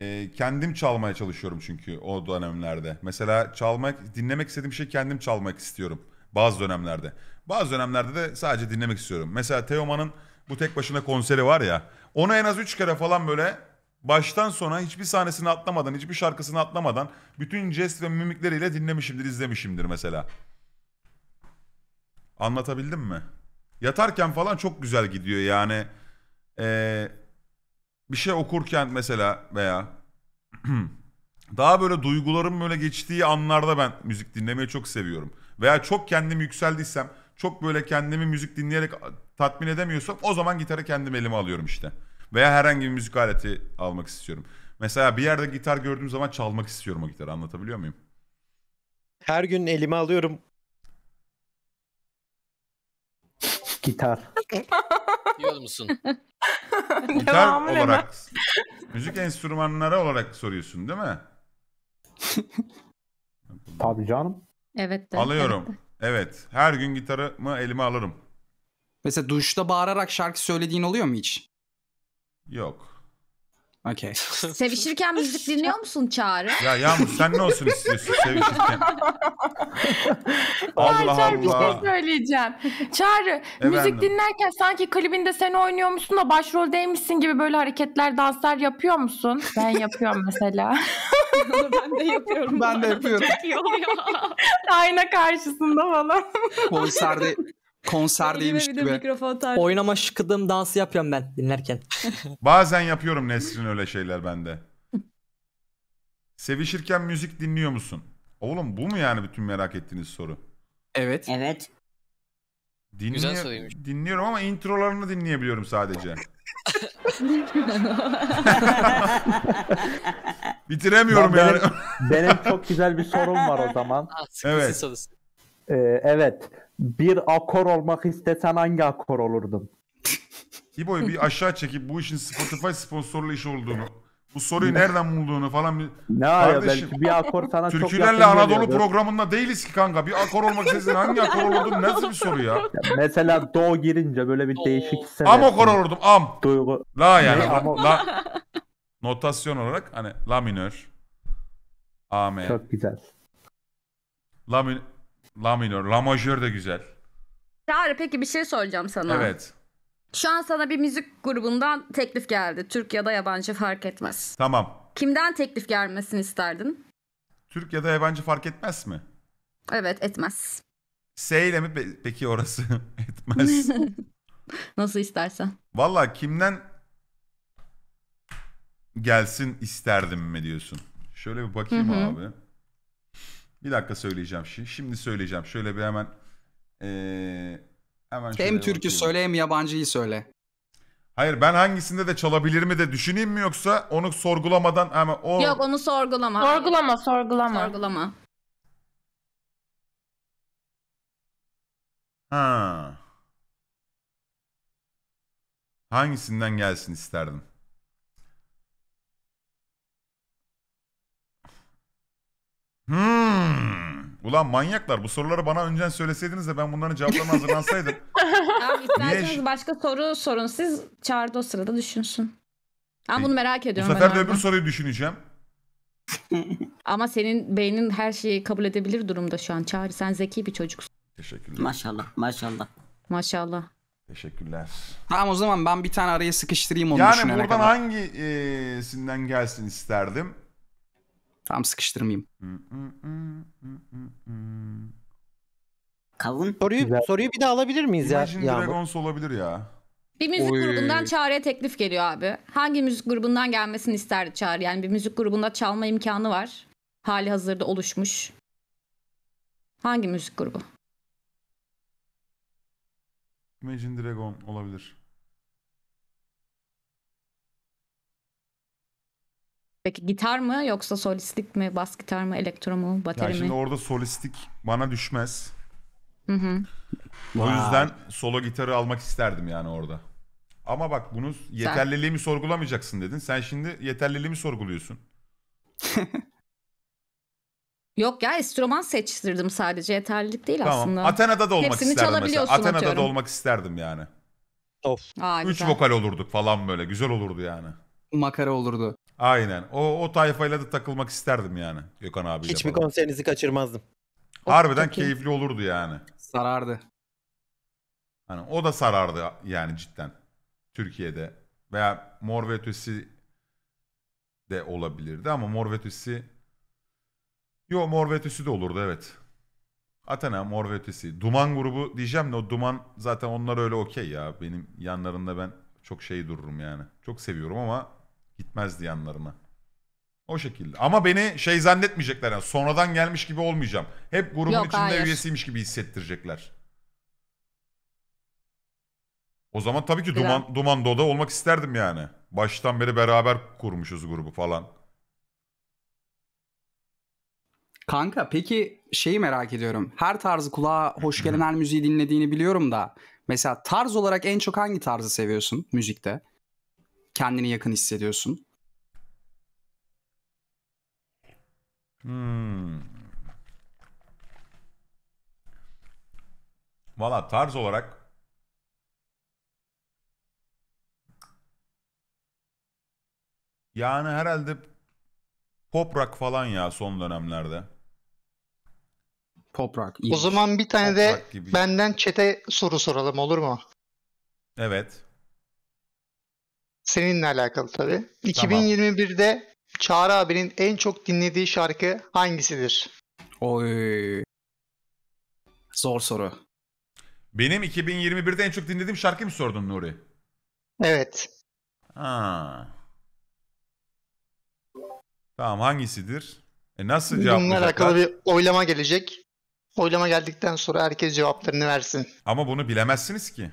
E, kendim çalmaya çalışıyorum çünkü o dönemlerde. Mesela çalmak, dinlemek istediğim şey kendim çalmak istiyorum bazı dönemlerde. Bazı dönemlerde de sadece dinlemek istiyorum. Mesela Teoman'ın bu tek başına konseri var ya. Onu en az 3 kere falan böyle baştan sona hiçbir sahnesini atlamadan, hiçbir şarkısını atlamadan bütün jest ve mimikleriyle dinlemişimdir, izlemişimdir mesela. Anlatabildim mi? Yatarken falan çok güzel gidiyor yani. Ee, bir şey okurken mesela veya <clears throat> daha böyle duygularım böyle geçtiği anlarda ben müzik dinlemeyi çok seviyorum. Veya çok kendimi yükseldiysem, çok böyle kendimi müzik dinleyerek tatmin edemiyorsam o zaman gitarı kendim elime alıyorum işte. Veya herhangi bir müzik aleti almak istiyorum. Mesela bir yerde gitar gördüğüm zaman çalmak istiyorum o gitarı anlatabiliyor muyum? Her gün elime alıyorum Gitar. Diyor <laughs> musun? <laughs> Gitar olarak müzik enstrümanları olarak soruyorsun değil mi? <laughs> Tabii canım. Evet de. Alıyorum. Evet. Evet. Her gün gitarımı elime alırım. Mesela duşta bağırarak şarkı söylediğin oluyor mu hiç? Yok. Okey. <laughs> Sevişirken müzik dinliyor musun Çağrı? Ya Yağmur sen ne olsun istiyorsun sevişirken? Allah Çağrı, Allah. Bir şey söyleyeceğim. Çağrı Efendim? müzik dinlerken sanki klibinde sen oynuyormuşsun da başroldeymişsin gibi böyle hareketler danslar yapıyor musun? Ben yapıyorum <laughs> mesela. ben de yapıyorum. Ben de yapıyorum. Çok iyi oluyor. Ayna karşısında falan. Konserde konserdeymiş gibi. mikrofon tarzı. Oynama şıkıdığım dansı yapıyorum ben dinlerken. <laughs> Bazen yapıyorum Nesrin öyle şeyler bende. Sevişirken müzik dinliyor musun? Oğlum bu mu yani bütün merak ettiğiniz soru? Evet. Evet. Dinli Güzel soruymuş. Dinliyorum ama introlarını dinleyebiliyorum sadece. <laughs> <laughs> Bitiremiyorum Lan yani. benim, çok güzel bir sorum var o zaman. Ah, evet. Ee, evet bir akor olmak istesen hangi akor olurdun? İbo'yu bir aşağı çekip bu işin Spotify sponsorlu iş olduğunu, bu soruyu nereden bulduğunu falan bir... Ne ya Kardeşim, belki bir akor sana çok Türkülerle Anadolu geliyordur. programında değiliz ki kanka. Bir akor olmak istesen hangi akor olurdun? Nasıl bir soru ya? Ya mesela do girince böyle bir değişik hissedersin. Am akor olurdum. Am. Duygu. La yani. La, la- notasyon olarak hani la minör. A, çok güzel. La minör. La minör, la majör de güzel. Çağrı peki bir şey soracağım sana. Evet. Şu an sana bir müzik grubundan teklif geldi. Türk ya da yabancı fark etmez. Tamam. Kimden teklif gelmesini isterdin? Türk ya da yabancı fark etmez mi? Evet etmez. S ile mi Pe- peki orası? <laughs> etmez. <laughs> Nasıl istersen. Valla kimden gelsin isterdim mi diyorsun? Şöyle bir bakayım Hı-hı. abi. Bir dakika söyleyeceğim şimdi. Şimdi söyleyeceğim. Şöyle bir hemen ee, hemen Hem Türk'ü bakayım. söyle hem yabancıyı söyle. Hayır ben hangisinde de çalabilir mi de düşüneyim mi yoksa onu sorgulamadan ama o Yok onu sorgulama. Sorgulama, sorgulama. Sorgulama. ha. Hangisinden gelsin isterdim. Hmm. Ulan manyaklar bu soruları bana önceden söyleseydiniz de ben bunların cevaplarını hazırlansaydım. Abi <laughs> isterseniz Niye? başka soru sorun. Siz çağırdı o sırada düşünsün. Ben bunu merak ediyorum. Bu sefer de öbür soruyu düşüneceğim. <laughs> Ama senin beynin her şeyi kabul edebilir durumda şu an Çağrı. Sen zeki bir çocuksun. Teşekkürler. Maşallah maşallah. Maşallah. Teşekkürler. Tamam o zaman ben bir tane araya sıkıştırayım onu yani düşünene buradan hangisinden gelsin isterdim? Tam sıkıştırmayayım. Kavun. Soruyu, Güzel. soruyu bir daha alabilir miyiz ya? Imagine Dragons olabilir ya. Bir müzik Oy. grubundan Çağrı'ya teklif geliyor abi. Hangi müzik grubundan gelmesini isterdi Çağrı? Yani bir müzik grubunda çalma imkanı var. Hali hazırda oluşmuş. Hangi müzik grubu? Imagine Dragon olabilir. Peki gitar mı yoksa solistlik mi? Bas gitar mı? Elektro mu? Bateri yani mi? Şimdi orada solistlik bana düşmez. Hı hı. O yüzden solo gitarı almak isterdim yani orada. Ama bak bunu yeterliliğimi sorgulamayacaksın dedin. Sen şimdi yeterliliğimi sorguluyorsun. <laughs> Yok ya enstrüman seçtirdim sadece yeterlilik değil tamam. aslında. Athena'da da olmak Hepsini isterdim mesela. Athena'da atıyorum. da olmak isterdim yani. Of. Aa, Üç güzel. vokal olurduk falan böyle güzel olurdu yani. Makara olurdu. Aynen. O, o tayfayla da takılmak isterdim yani Gökhan abiyle Hiçbir falan. konserinizi kaçırmazdım. Harbiden Çok iyi. keyifli olurdu yani. Sarardı. Hani o da sarardı yani cidden. Türkiye'de veya Mor de olabilirdi ama Mor Yo Mor de olurdu evet. Athena, Mor Duman grubu diyeceğim de o Duman zaten onlar öyle okey ya. Benim yanlarında ben çok şey dururum yani. Çok seviyorum ama Gitmezdi yanlarına. O şekilde. Ama beni şey zannetmeyecekler. Yani sonradan gelmiş gibi olmayacağım. Hep grubun Yok, içinde hayır. üyesiymiş gibi hissettirecekler. O zaman tabii ki Duman, Biraz. Duman Doda olmak isterdim yani. Baştan beri beraber kurmuşuz grubu falan. Kanka peki şeyi merak ediyorum. Her tarzı kulağa hoş gelen her müziği dinlediğini biliyorum da. Mesela tarz olarak en çok hangi tarzı seviyorsun müzikte? kendini yakın hissediyorsun. Hmm. Valla tarz olarak yani herhalde pop rock falan ya son dönemlerde. Pop rock. Iyi. O zaman bir tane pop de benden çete soru soralım olur mu? Evet. Seninle alakalı tabii. Tamam. 2021'de Çağrı abinin en çok dinlediği şarkı hangisidir? Oy. Zor soru. Benim 2021'de en çok dinlediğim şarkı mı sordun Nuri? Evet. Ha. Tamam hangisidir? E nasıl cevap Bununla alakalı bir oylama gelecek. Oylama geldikten sonra herkes cevaplarını versin. Ama bunu bilemezsiniz ki.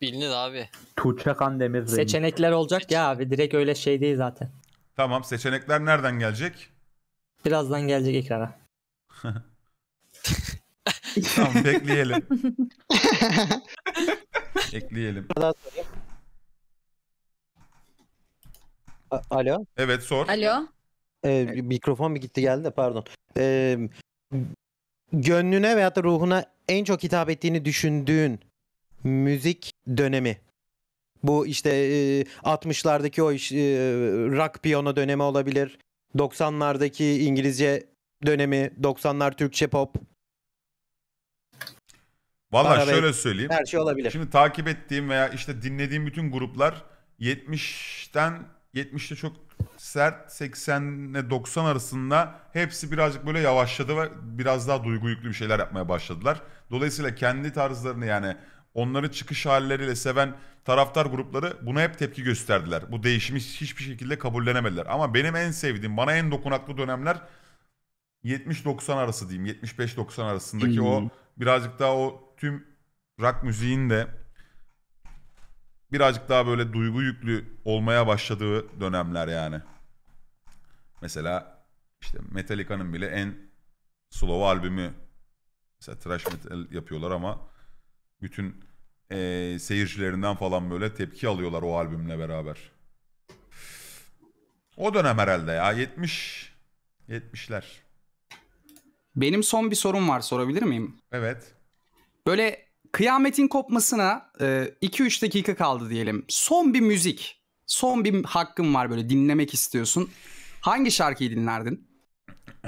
Bilinir abi. Tuğçe Kan rengi. Seçenekler olacak ya abi. Direkt öyle şey değil zaten. Tamam seçenekler nereden gelecek? Birazdan gelecek ekrana. <laughs> tamam bekleyelim. <laughs> bekleyelim. Alo. Evet sor. Alo. Ee, mikrofon bir gitti geldi de pardon. Ee, gönlüne veyahut da ruhuna en çok hitap ettiğini düşündüğün müzik dönemi. Bu işte 60'lardaki e, o iş, e, rock piyano dönemi olabilir. 90'lardaki İngilizce dönemi, 90'lar Türkçe pop. Valla şöyle söyleyeyim. Her şey olabilir. Şimdi takip ettiğim veya işte dinlediğim bütün gruplar 70'ten 70'te çok sert 80'le 90 arasında hepsi birazcık böyle yavaşladı ve biraz daha duygu yüklü bir şeyler yapmaya başladılar. Dolayısıyla kendi tarzlarını yani onları çıkış halleriyle seven taraftar grupları buna hep tepki gösterdiler. Bu değişimi hiçbir şekilde kabullenemediler. Ama benim en sevdiğim, bana en dokunaklı dönemler 70-90 arası diyeyim. 75-90 arasındaki hmm. o birazcık daha o tüm rock müziğin de birazcık daha böyle duygu yüklü olmaya başladığı dönemler yani. Mesela işte Metallica'nın bile en slow albümü mesela thrash metal yapıyorlar ama bütün e, seyircilerinden falan böyle tepki alıyorlar o albümle beraber. O dönem herhalde ya 70 70'ler. Benim son bir sorum var sorabilir miyim? Evet. Böyle kıyametin kopmasına 2-3 e, dakika kaldı diyelim. Son bir müzik, son bir hakkın var böyle dinlemek istiyorsun. Hangi şarkıyı dinlerdin? <clears throat>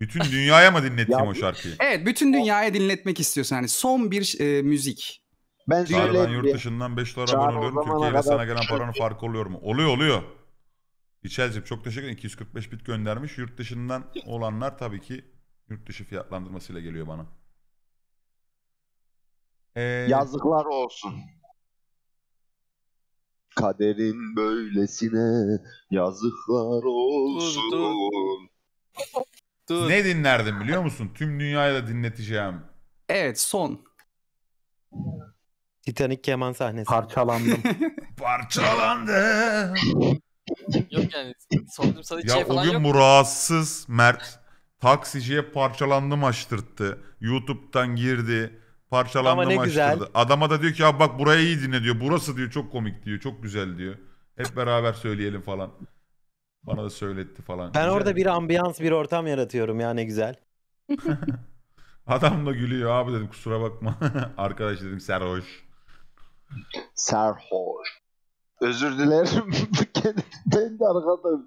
Bütün dünyaya mı dinleteyim o şarkıyı? Evet bütün dünyaya dinletmek istiyorsun Yani son bir e, müzik. Ben Çağrı ben yurt dışından 5 dolar Çağrı abone oluyorum. zamana Türkiye sana gelen paranın farkı oluyor mu? Oluyor oluyor. İçerisip çok teşekkür ederim. 245 bit göndermiş. Yurt dışından olanlar tabii ki yurt dışı fiyatlandırmasıyla geliyor bana. Ee, yazıklar olsun. Kaderin böylesine yazıklar olsun. Dur. Ne dinlerdim biliyor musun? Tüm dünyaya da dinleteceğim. Evet son. Titanic keman sahnesi. Parçalandım. <laughs> Parçalandı. Yok yani sordum sana hiç ya şey o falan gün yok. bu rahatsız Mert taksiciye parçalandım açtırttı. YouTube'dan girdi. Parçalandı Ama açtırdı. güzel. Adama da diyor ki ya bak buraya iyi dinle diyor. Burası diyor çok komik diyor. Çok güzel diyor. Hep beraber söyleyelim falan. Bana da söyletti falan. Ben güzel. orada bir ambiyans bir ortam yaratıyorum ya ne güzel. <laughs> Adam da gülüyor abi dedim kusura bakma. <laughs> Arkadaş dedim serhoş. Serhoş. Özür dilerim. ben <laughs> de arkada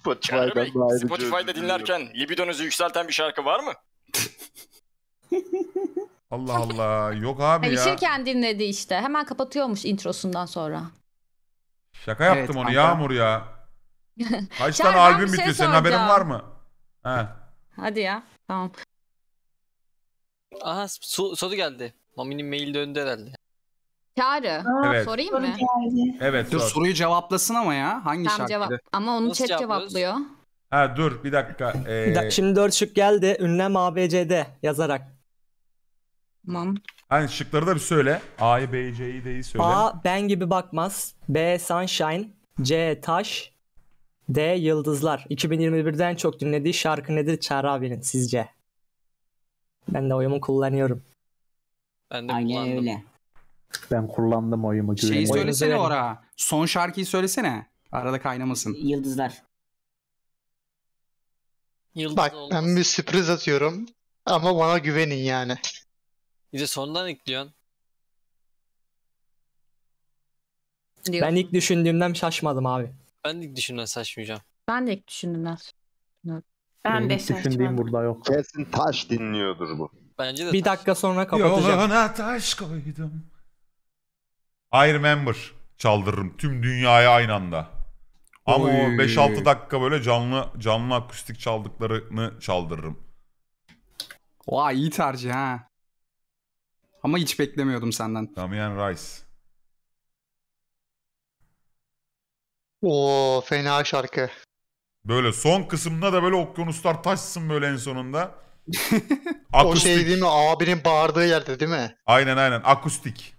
Spotify'dan Bey, Spotify'da dinlerken libidonuzu yükselten bir şarkı var mı? Allah Allah. Yok abi ya. Alişirken dinledi işte. Hemen kapatıyormuş introsundan sonra. Şaka Evet, yaptım onu kanka. Yağmur ya. <laughs> Kaç Çağrı, tane albüm bir şey bitiyor? Senin haberin var mı? He. Hadi ya. Tamam. Aha su, soru geldi. Mami'nin maili döndü herhalde. Çağrı. Evet. Sorayım Soru mı? geldi. Evet Dur sor. soruyu cevaplasın ama ya. Hangi Tamam cevap. Ama onu Nasıl chat cevaplıyor. Ha dur bir dakika. Ee, Da- Şimdi 4 şık geldi. Ünlem ABCD yazarak. Tamam. Hani şıkları da bir söyle. A'yı B, C'yi D'yi söyle. A ben gibi bakmaz. B sunshine. C taş. D yıldızlar. 2021'den çok dinlediği şarkı nedir Çağrı abinin sizce? Ben de oyumu kullanıyorum. Ben de Aynen kullandım. öyle. Ben kullandım oyumu. Şeyi söylesene ora. Son şarkıyı söylesene. Arada kaynamasın. Yıldızlar. Yıldız Bak olmaz. ben bir sürpriz atıyorum ama bana güvenin yani. Bir de sondan ekliyorsun. Diyor. Ben ilk düşündüğümden şaşmadım abi. Ben de ilk düşündüğümden şaşmayacağım. Ben de ilk düşündüğümden Ben de de düşündüğüm burada yok. Kesin taş dinliyordur bu. Bence de Bir taş. dakika sonra kapatacağım. Yoluna taş koydum. I remember çaldırırım tüm dünyaya aynı anda. Ama Oy. o 5-6 dakika böyle canlı canlı akustik çaldıklarını çaldırırım. Vay iyi tercih ha. Ama hiç beklemiyordum senden. Damian Rice. O fena şarkı. Böyle son kısımda da böyle okyanuslar taşsın böyle en sonunda. Akustik. <laughs> O şey değil mi? Abinin bağırdığı yerde değil mi? Aynen aynen. Akustik.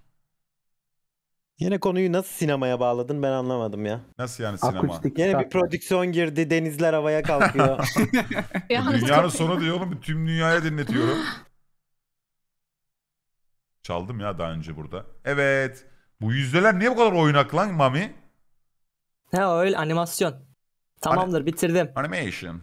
Yine konuyu nasıl sinemaya bağladın ben anlamadım ya. Nasıl yani sinema? Akustik Yine bir prodüksiyon girdi denizler havaya kalkıyor. <laughs> <laughs> Dünyanın sonu diyor oğlum tüm dünyaya dinletiyorum. Çaldım ya daha önce burada. Evet. Bu yüzdeler niye bu kadar oynak lan Mami? Ne öyle animasyon. Tamamdır Ani- bitirdim. Animation.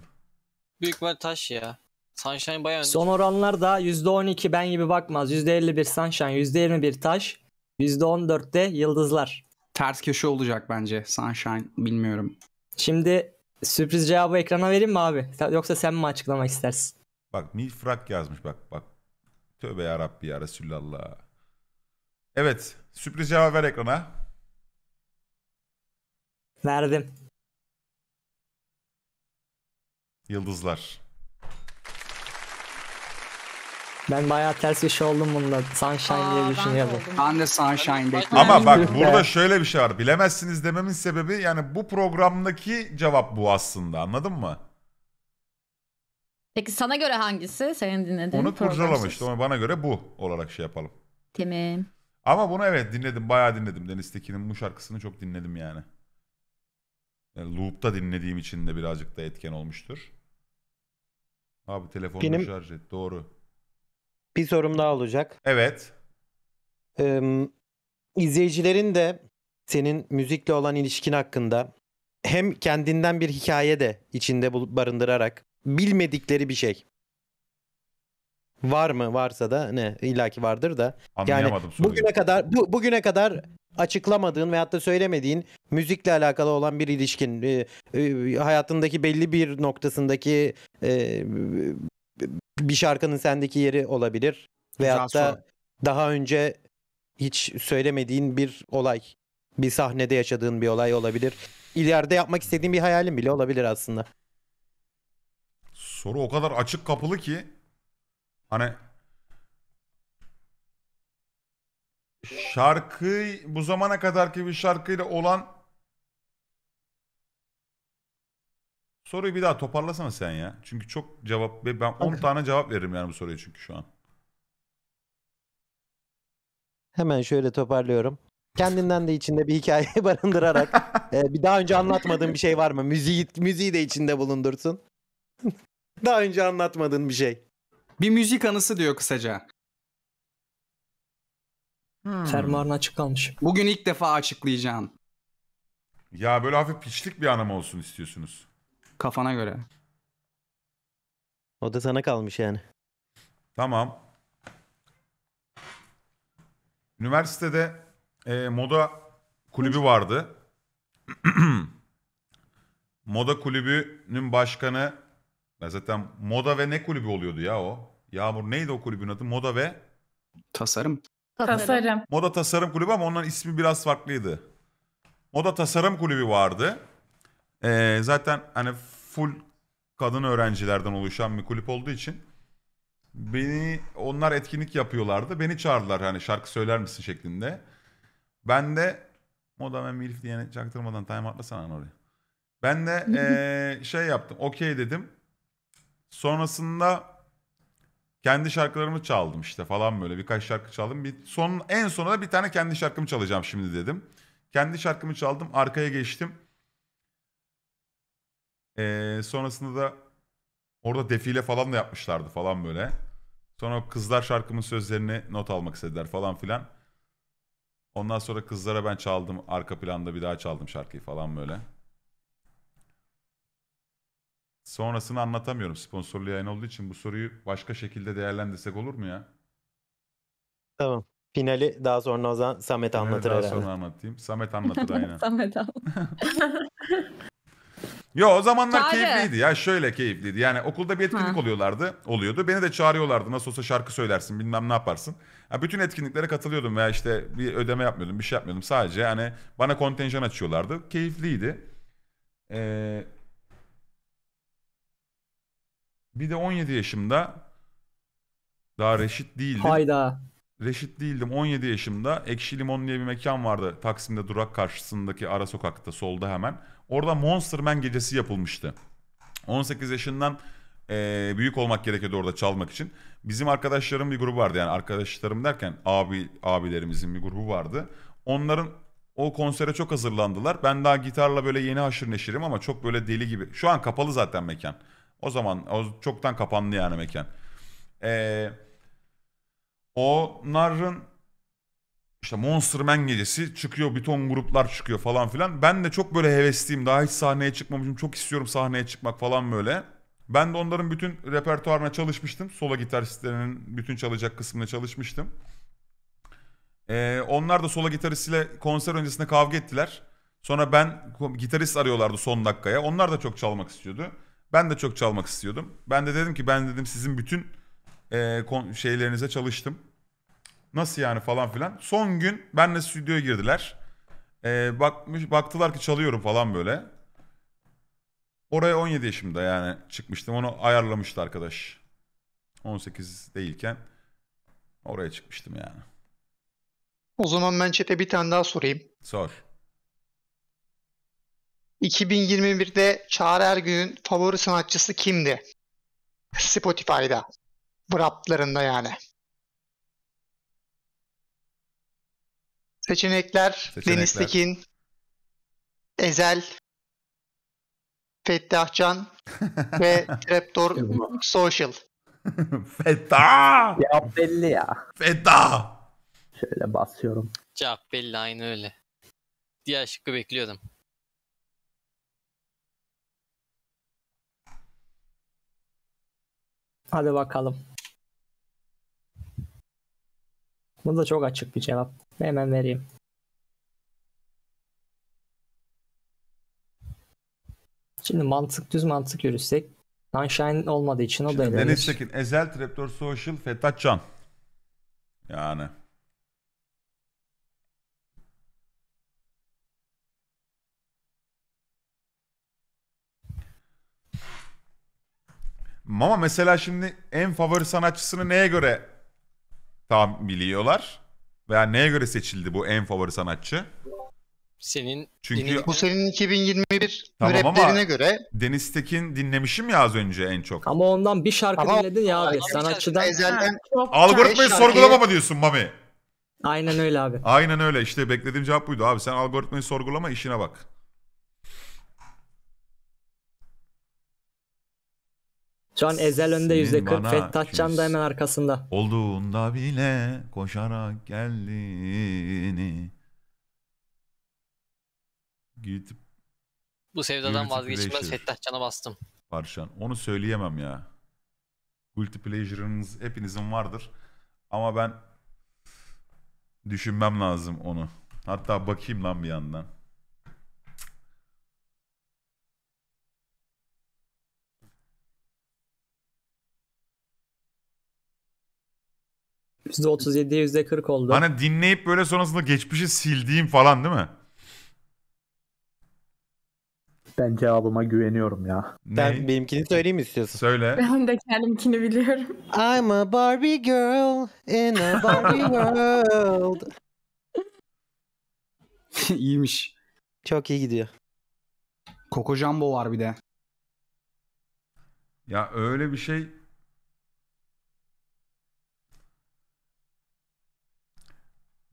Büyük bir taş ya. Sunshine bayağı önde. Son oranlar da %12 ben gibi bakmaz. %51 Sunshine, %21 taş, %14 de yıldızlar. Ters köşe olacak bence Sunshine bilmiyorum. Şimdi sürpriz cevabı ekrana vereyim mi abi? Yoksa sen mi açıklamak istersin? Bak Nilfrak yazmış bak bak Tövbe Rabbi ya Resulallah. Evet sürpriz cevap ver ekrana. Verdim. Yıldızlar. Ben bayağı ters bir şey oldum bununla. Sunshine Aa, diye ben düşünüyordum. Ben de Sunshine bekliyorum. Ama bak <laughs> burada şöyle bir şey var. Bilemezsiniz dememin sebebi yani bu programdaki cevap bu aslında anladın mı? Peki sana göre hangisi? Senin dinlediğin Onu programsız. kurcalamıştı. Ama bana göre bu olarak şey yapalım. Tamam. Ama bunu evet dinledim. Bayağı dinledim. Deniz Tekin'in bu şarkısını çok dinledim yani. yani. E, Loop'ta dinlediğim için de birazcık da etken olmuştur. Abi telefonu Benim... şarj et. Doğru. Bir sorum daha olacak. Evet. Ee, izleyicilerin de senin müzikle olan ilişkin hakkında hem kendinden bir hikaye de içinde barındırarak bilmedikleri bir şey. Var mı? Varsa da ne? illaki vardır da. Yani soruyu. bugüne kadar bu, bugüne kadar açıklamadığın veyahut da söylemediğin müzikle alakalı olan bir ilişkin e, e, hayatındaki belli bir noktasındaki e, bir şarkının sendeki yeri olabilir veyahut Güzel da soru. daha önce hiç söylemediğin bir olay, bir sahnede yaşadığın bir olay olabilir. İleride yapmak istediğin bir hayalin bile olabilir aslında. Soru o kadar açık kapılı ki hani şarkı bu zamana kadarki bir şarkıyla olan soruyu bir daha toparlasana sen ya. Çünkü çok cevap ben 10 tane cevap veririm yani bu soruya çünkü şu an. Hemen şöyle toparlıyorum. Kendinden de içinde bir hikaye <laughs> barındırarak e, bir daha önce anlatmadığım bir şey var mı? Müziği müziği de içinde bulundursun. Daha önce anlatmadığın bir şey. Bir müzik anısı diyor kısaca. Hmm. Fermuarın açık kalmış. Bugün ilk defa açıklayacağım. Ya böyle hafif piçlik bir anım olsun istiyorsunuz. Kafana göre. O da sana kalmış yani. Tamam. Üniversitede e, moda kulübü vardı. <clears throat> moda kulübünün başkanı ya zaten Moda ve ne kulübü oluyordu ya o? Yağmur neydi o kulübün adı? Moda ve Tasarım. Tasarım. Moda Tasarım Kulübü ama onların ismi biraz farklıydı. Moda Tasarım Kulübü vardı. Ee, zaten hani full kadın öğrencilerden oluşan bir kulüp olduğu için beni onlar etkinlik yapıyorlardı. Beni çağırdılar hani şarkı söyler misin şeklinde. Ben de Moda ve Milf diye çaktırmadan time atlasana oraya. Ben de <laughs> ee, şey yaptım. Okey dedim. Sonrasında kendi şarkılarımı çaldım işte falan böyle birkaç şarkı çaldım. Bir son en sonunda bir tane kendi şarkımı çalacağım şimdi dedim. Kendi şarkımı çaldım, arkaya geçtim. Ee, sonrasında da orada defile falan da yapmışlardı falan böyle. Sonra kızlar şarkımın sözlerini not almak istediler falan filan. Ondan sonra kızlara ben çaldım. Arka planda bir daha çaldım şarkıyı falan böyle. Sonrasını anlatamıyorum sponsorlu yayın olduğu için bu soruyu başka şekilde değerlendirsek olur mu ya? Tamam. Finali daha sonra o zaman Samet Finali anlatır daha herhalde. sonra anlatayım. Samet anlatır <laughs> aynen. Samet al. <laughs> Yo o zamanlar Çağrı. keyifliydi ya şöyle keyifliydi. Yani okulda bir etkinlik Ha. oluyorlardı, oluyordu. Beni de çağırıyorlardı. Nasıl olsa şarkı söylersin, bilmem ne yaparsın. Ya bütün etkinliklere katılıyordum veya işte bir ödeme yapmıyordum, bir şey yapmıyordum. Sadece hani bana kontenjan açıyorlardı. Keyifliydi. Ee, bir de 17 yaşımda daha reşit değildim. Hayda. Reşit değildim 17 yaşımda. Ekşi Limon diye bir mekan vardı Taksim'de durak karşısındaki ara sokakta solda hemen. Orada Monster Man gecesi yapılmıştı. 18 yaşından e, büyük olmak gerekiyordu orada çalmak için. Bizim arkadaşlarım bir grubu vardı yani arkadaşlarım derken abi abilerimizin bir grubu vardı. Onların o konsere çok hazırlandılar. Ben daha gitarla böyle yeni haşır neşirim ama çok böyle deli gibi. Şu an kapalı zaten mekan. O zaman o çoktan kapandı yani mekan. Ee, onların işte Monster Man gecesi çıkıyor bir ton gruplar çıkıyor falan filan. Ben de çok böyle hevesliyim daha hiç sahneye çıkmamışım çok istiyorum sahneye çıkmak falan böyle. Ben de onların bütün repertuarına çalışmıştım. Solo gitaristlerinin bütün çalacak kısmına çalışmıştım. Ee, onlar da solo gitaristiyle konser öncesinde kavga ettiler. Sonra ben gitarist arıyorlardı son dakikaya. Onlar da çok çalmak istiyordu. Ben de çok çalmak istiyordum. Ben de dedim ki ben dedim sizin bütün e, kon- şeylerinize çalıştım. Nasıl yani falan filan. Son gün benle stüdyoya girdiler. E, bakmış baktılar ki çalıyorum falan böyle. Oraya 17 yaşımda yani çıkmıştım. Onu ayarlamıştı arkadaş. 18 değilken oraya çıkmıştım yani. O zaman ben çete bir tane daha sorayım. Sor. 2021'de Çağrı Ergün'ün favori sanatçısı kimdi? Spotify'da. braplarında yani. Seçenekler, Seçenekler. Deniz Tekin, Ezel, Fettah Can <laughs> ve Trapdoor <laughs> Social. Fettah! Cevap belli ya. Fettah! Şöyle basıyorum. Cevap belli aynı öyle. Diğer şıkkı bekliyordum. Hadi bakalım. Bu da çok açık bir cevap. Hemen vereyim. Şimdi mantık düz mantık yürüsek Sunshine olmadığı için o da Şimdi elenir. Deniz Tekin, Ezel, Traptor Social, Fethat Can. Yani Ama mesela şimdi en favori sanatçısını neye göre tam biliyorlar? Veya neye göre seçildi bu en favori sanatçı? Senin Çünkü dinlediğin... bu senin 2021 tamam raplerine göre. Deniz Tekin dinlemişim ya az önce en çok. Ama ondan bir şarkı ama, dinledin ya abi. Sanatçıdan ezelden algoritmayı sorgulama mı diyorsun Mami. Aynen öyle abi. Aynen öyle. işte beklediğim cevap buydu abi. Sen algoritmayı sorgulama işine bak. Şu an Ezel önde yüzde kırk. Fettahcan da hemen arkasında. Olduğunda bile koşarak geldiğini Git. bu sevdadan vazgeçmez Fettahcan'a bastım. Parşan. Onu söyleyemem ya. Guilty pleasure'ınız hepinizin vardır. Ama ben düşünmem lazım onu. Hatta bakayım lan bir yandan. %37'ye %40 oldu. Hani dinleyip böyle sonrasında geçmişi sildiğim falan değil mi? Ben cevabıma güveniyorum ya. Ne? Ben benimkini söyleyeyim istiyorsun? Söyle. <laughs> Ben de kendimkini biliyorum. I'm a Barbie girl in a Barbie <laughs> world. <laughs> İyiymiş. Çok iyi gidiyor. Coco Jumbo var bir de. Ya öyle bir şey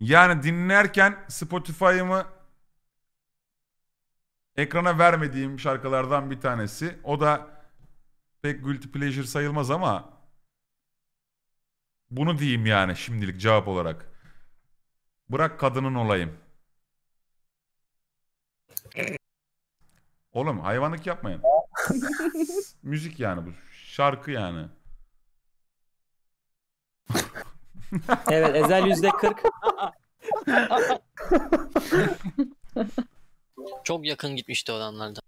Yani dinlerken Spotify'ımı ekrana vermediğim şarkılardan bir tanesi. O da pek guilty pleasure sayılmaz ama bunu diyeyim yani şimdilik cevap olarak. Bırak kadının olayım. Oğlum hayvanlık yapmayın. <laughs> Müzik yani bu. Şarkı yani evet Ezel yüzde kırk. <laughs> Çok yakın gitmişti oranlarda.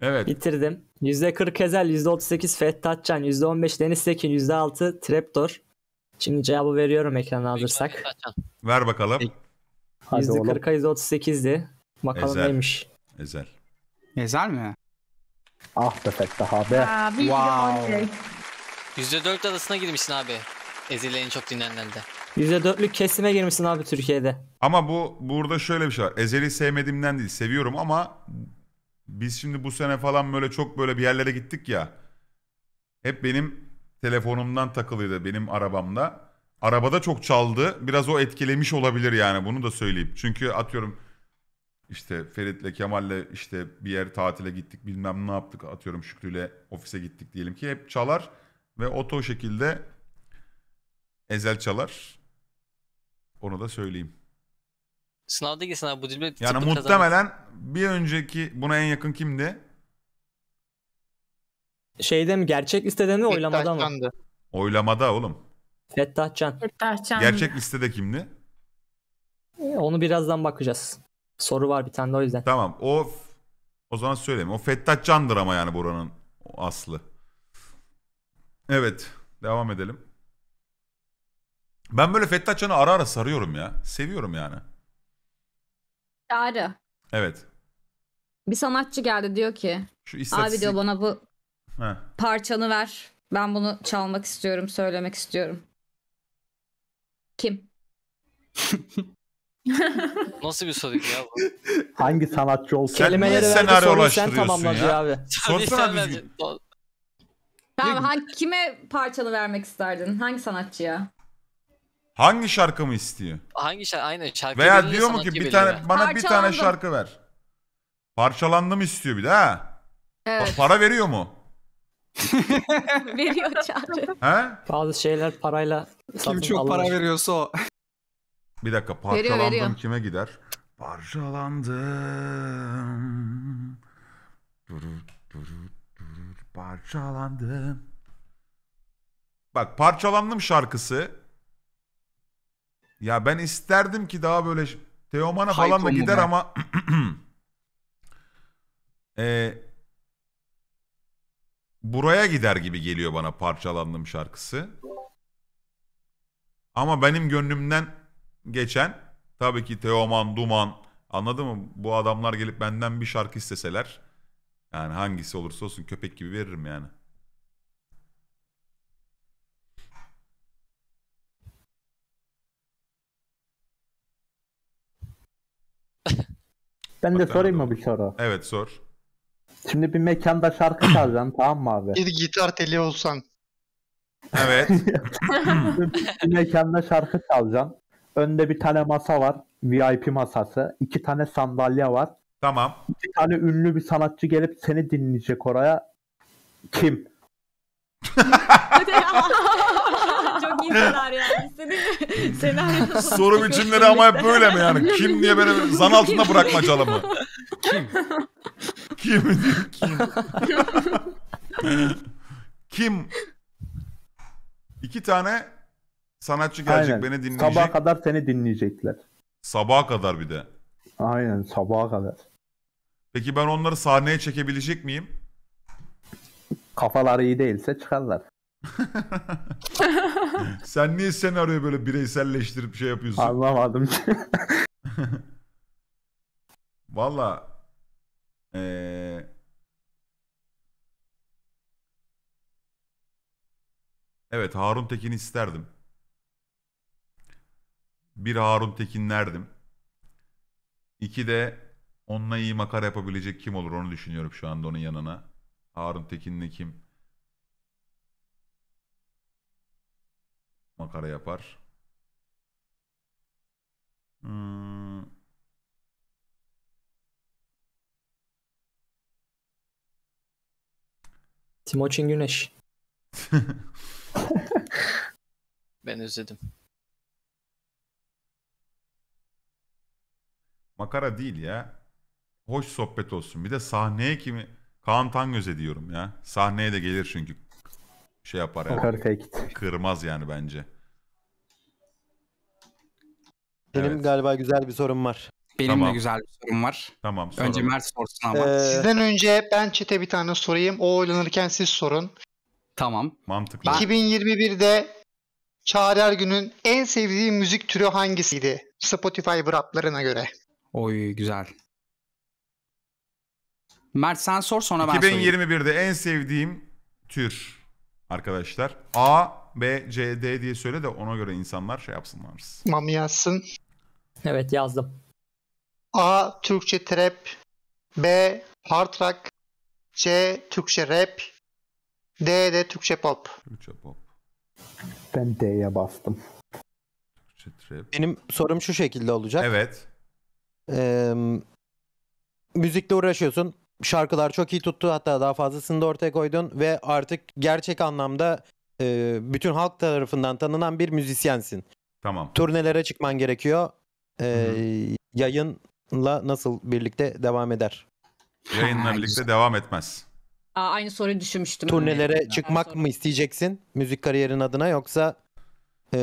Evet. Bitirdim. Yüzde kırk Ezel, yüzde otuz sekiz Fethi Atcan, yüzde on beş Deniz Tekin, yüzde altı Treptor. Şimdi cevabı veriyorum ekrana alırsak. Ver bakalım. Yüzde kırka yüzde otuz sekizdi. Bakalım Ezel. neymiş. Ezel. Ezel mi? Ah be Fethi abi. Wow. Yüzde dört arasına girmişsin abi. Ezilenin çok dinlenildi. %4'lük kesime girmişsin abi Türkiye'de. Ama bu burada şöyle bir şey var. Ezeli sevmediğimden değil seviyorum ama biz şimdi bu sene falan böyle çok böyle bir yerlere gittik ya. Hep benim telefonumdan takılıydı benim arabamda. Arabada çok çaldı. Biraz o etkilemiş olabilir yani bunu da söyleyeyim. Çünkü atıyorum işte Ferit'le Kemal'le işte bir yer tatile gittik bilmem ne yaptık atıyorum Şükrü'yle ofise gittik diyelim ki hep çalar ve oto şekilde Ezel çalar. Onu da söyleyeyim. Sınavda ki sınav bu cümle Yani muhtemelen kazanır. bir önceki buna en yakın kimdi? Şeyde mi gerçek listede mi oylamada mı? Oylamada oğlum. Fettah Can. Fettah Can. Gerçek listede kimdi? E, onu birazdan bakacağız. Soru var bir tane de o yüzden. Tamam. O o zaman söyleyeyim. O Fettah Can'dır ama yani buranın aslı. Evet. Devam edelim. Ben böyle Fettah Can'ı ara ara sarıyorum ya. Seviyorum yani. Ara. Evet. Bir sanatçı geldi diyor ki. Şu istatistik... Abi diyor bana bu Heh. parçanı ver. Ben bunu çalmak istiyorum, söylemek istiyorum. Kim? <laughs> Nasıl bir soru ya bu? Hangi sanatçı olsun? Kelimeleri verdi senaryo soruyu sen ulaştırıyorsun ya? abi. Sorsana düzgün. Tamam, hangi, kime parçanı vermek isterdin? Hangi sanatçıya? Hangi şarkımı istiyor? Hangi şarkı? Aynen şarkı. Veya diyor mu ki bir tane belirler. bana bir tane şarkı ver. Parçalandım istiyor bir de ha. Evet. Para veriyor mu? <laughs> veriyor <laughs> çağrı. He? Bazı şeyler parayla Kim çok alınır. para veriyorsa o. Bir dakika parçalandım veriyor, veriyor. kime gider? Parçalandım. parçalandım. Bak parçalandım şarkısı ya ben isterdim ki daha böyle Teoman'a falan da gider ama <clears throat> e, buraya gider gibi geliyor bana parçalandım şarkısı. Ama benim gönlümden geçen tabii ki Teoman, Duman anladın mı? Bu adamlar gelip benden bir şarkı isteseler yani hangisi olursa olsun köpek gibi veririm yani. Ben Bak, de sorayım mı bir soru? Evet sor. Şimdi bir mekanda şarkı <clears throat> çalacağım tamam mı abi? Bir gitar teli olsan. Evet. <laughs> <laughs> bir mekanda şarkı çalacağım. Önde bir tane masa var. VIP masası. iki tane sandalye var. Tamam. Bir tane ünlü bir sanatçı gelip seni dinleyecek oraya. Kim? <laughs> kadar yani. Seni, <laughs> senaryoda Soru biçimleri ama hep böyle mi yani? Kim diye böyle zan altında bırakma mı? Kim? Kim? Kim? Kim? İki tane sanatçı gelecek Aynen. beni dinleyecek. Sabaha kadar seni dinleyecekler. Sabaha kadar bir de. Aynen sabaha kadar. Peki ben onları sahneye çekebilecek miyim? Kafaları iyi değilse çıkarlar. <laughs> Sen niye senaryoyu böyle bireyselleştirip şey yapıyorsun? Anlamadım ki. <laughs> Valla ee, evet Harun Tekin isterdim. Bir Harun Tekin Tekinlerdim. İki de onunla iyi makar yapabilecek kim olur onu düşünüyorum şu anda onun yanına. Harun Tekin'le kim? makara yapar. Hmm. Timoçin Güneş. <laughs> ben özledim. Makara değil ya. Hoş sohbet olsun. Bir de sahneye kimi Kaan Tangöz ediyorum ya. Sahneye de gelir çünkü şey yapar yani. Sokar Kırmaz yani bence. Benim Evet. galiba güzel bir sorum var. Benim Tamam. de güzel bir sorum var. Tamam soralım. Önce Mert sorsun ama. Ee, Sizden önce ben çete bir tane sorayım. O oynanırken siz sorun. Tamam. Mantıklı. 2021'de Çağrı Günün en sevdiği müzik türü hangisiydi? Spotify raplarına göre. Oy güzel. Mert sen sor sonra ben sorayım. 2021'de en sevdiğim tür arkadaşlar. A, B, C, D diye söyle de ona göre insanlar şey yapsınlar. Mami yazsın. Evet yazdım. A, Türkçe trap. B, hard rock. C, Türkçe rap. D de Türkçe pop. Türkçe pop. Ben D'ye bastım. Türkçe trap. Benim sorum şu şekilde olacak. Evet. Ee, müzikle uğraşıyorsun şarkılar çok iyi tuttu hatta daha fazlasını da ortaya koydun ve artık gerçek anlamda e, bütün halk tarafından tanınan bir müzisyensin. Tamam. Turnelere çıkman gerekiyor. E, yayınla nasıl birlikte devam eder? Yayınla birlikte şey. devam etmez. Aa, aynı soruyu düşünmüştüm. Turnelere çıkmak mı isteyeceksin müzik kariyerin adına yoksa e,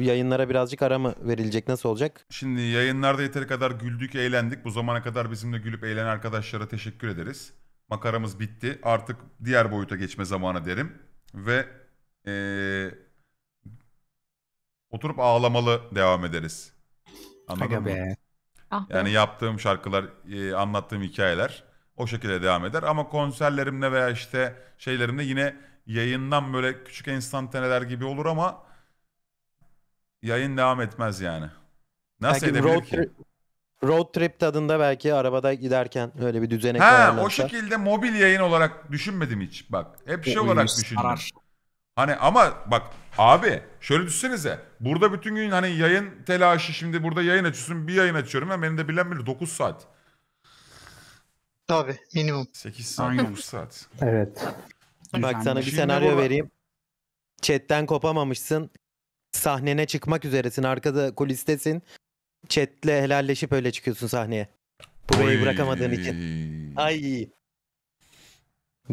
yayınlara birazcık ara mı verilecek? Nasıl olacak? Şimdi yayınlarda yeteri kadar güldük, eğlendik. Bu zamana kadar bizimle gülüp eğlenen arkadaşlara teşekkür ederiz. Makaramız bitti. Artık diğer boyuta geçme zamanı derim. Ve e, oturup ağlamalı devam ederiz. Anladın mı? Ah be. Yani yaptığım şarkılar, e, anlattığım hikayeler o şekilde devam eder. Ama konserlerimle veya işte şeylerimle yine yayından böyle küçük enstantaneler gibi olur ama yayın devam etmez yani. Nasıl belki edebilir road ki? Road trip tadında belki arabada giderken öyle bir düzenek Ha ayarlarsa. o şekilde mobil yayın olarak düşünmedim hiç bak. Hep şey olarak düşündüm. Hani ama bak abi şöyle düşünsenize. Burada bütün gün hani yayın telaşı şimdi burada yayın açıyorsun bir yayın açıyorum. Ben benim de bilen bilir 9 saat. Tabii minimum. 8 saat 9 saat. Evet. Bak sana bir senaryo vereyim. Chatten kopamamışsın sahnene çıkmak üzeresin. Arkada kulistesin. Chat'le helalleşip öyle çıkıyorsun sahneye. Burayı Oy. bırakamadığın için. Ay. E,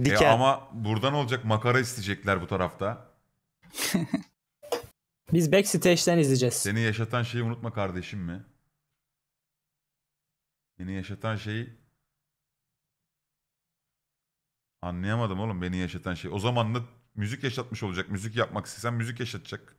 Diken. E ama buradan olacak makara isteyecekler bu tarafta. <laughs> Biz backstage'den izleyeceğiz. Seni yaşatan şeyi unutma kardeşim mi? Seni yaşatan şeyi Anlayamadım oğlum beni yaşatan şey. O zaman da müzik yaşatmış olacak. Müzik yapmak istesen müzik yaşatacak.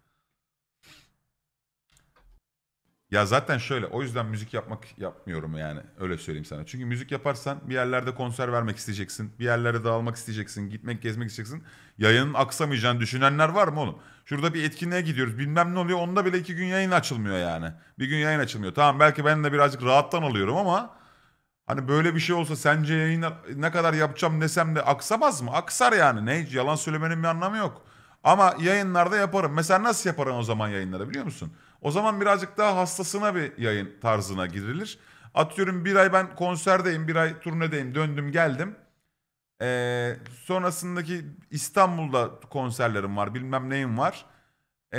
Ya zaten şöyle o yüzden müzik yapmak yapmıyorum yani öyle söyleyeyim sana. Çünkü müzik yaparsan bir yerlerde konser vermek isteyeceksin. Bir yerlere dağılmak isteyeceksin. Gitmek gezmek isteyeceksin. Yayının aksamayacağını düşünenler var mı oğlum? Şurada bir etkinliğe gidiyoruz bilmem ne oluyor. Onda bile iki gün yayın açılmıyor yani. Bir gün yayın açılmıyor. Tamam belki ben de birazcık rahattan alıyorum ama... Hani böyle bir şey olsa sence yayın ne kadar yapacağım desem de aksamaz mı? Aksar yani. Ne yalan söylemenin bir anlamı yok. Ama yayınlarda yaparım. Mesela nasıl yaparım o zaman yayınlarda biliyor musun? O zaman birazcık daha hastasına bir yayın tarzına girilir. Atıyorum bir ay ben konserdeyim, bir ay turnedeyim, döndüm geldim. Ee, sonrasındaki İstanbul'da konserlerim var, bilmem neyim var. Ee,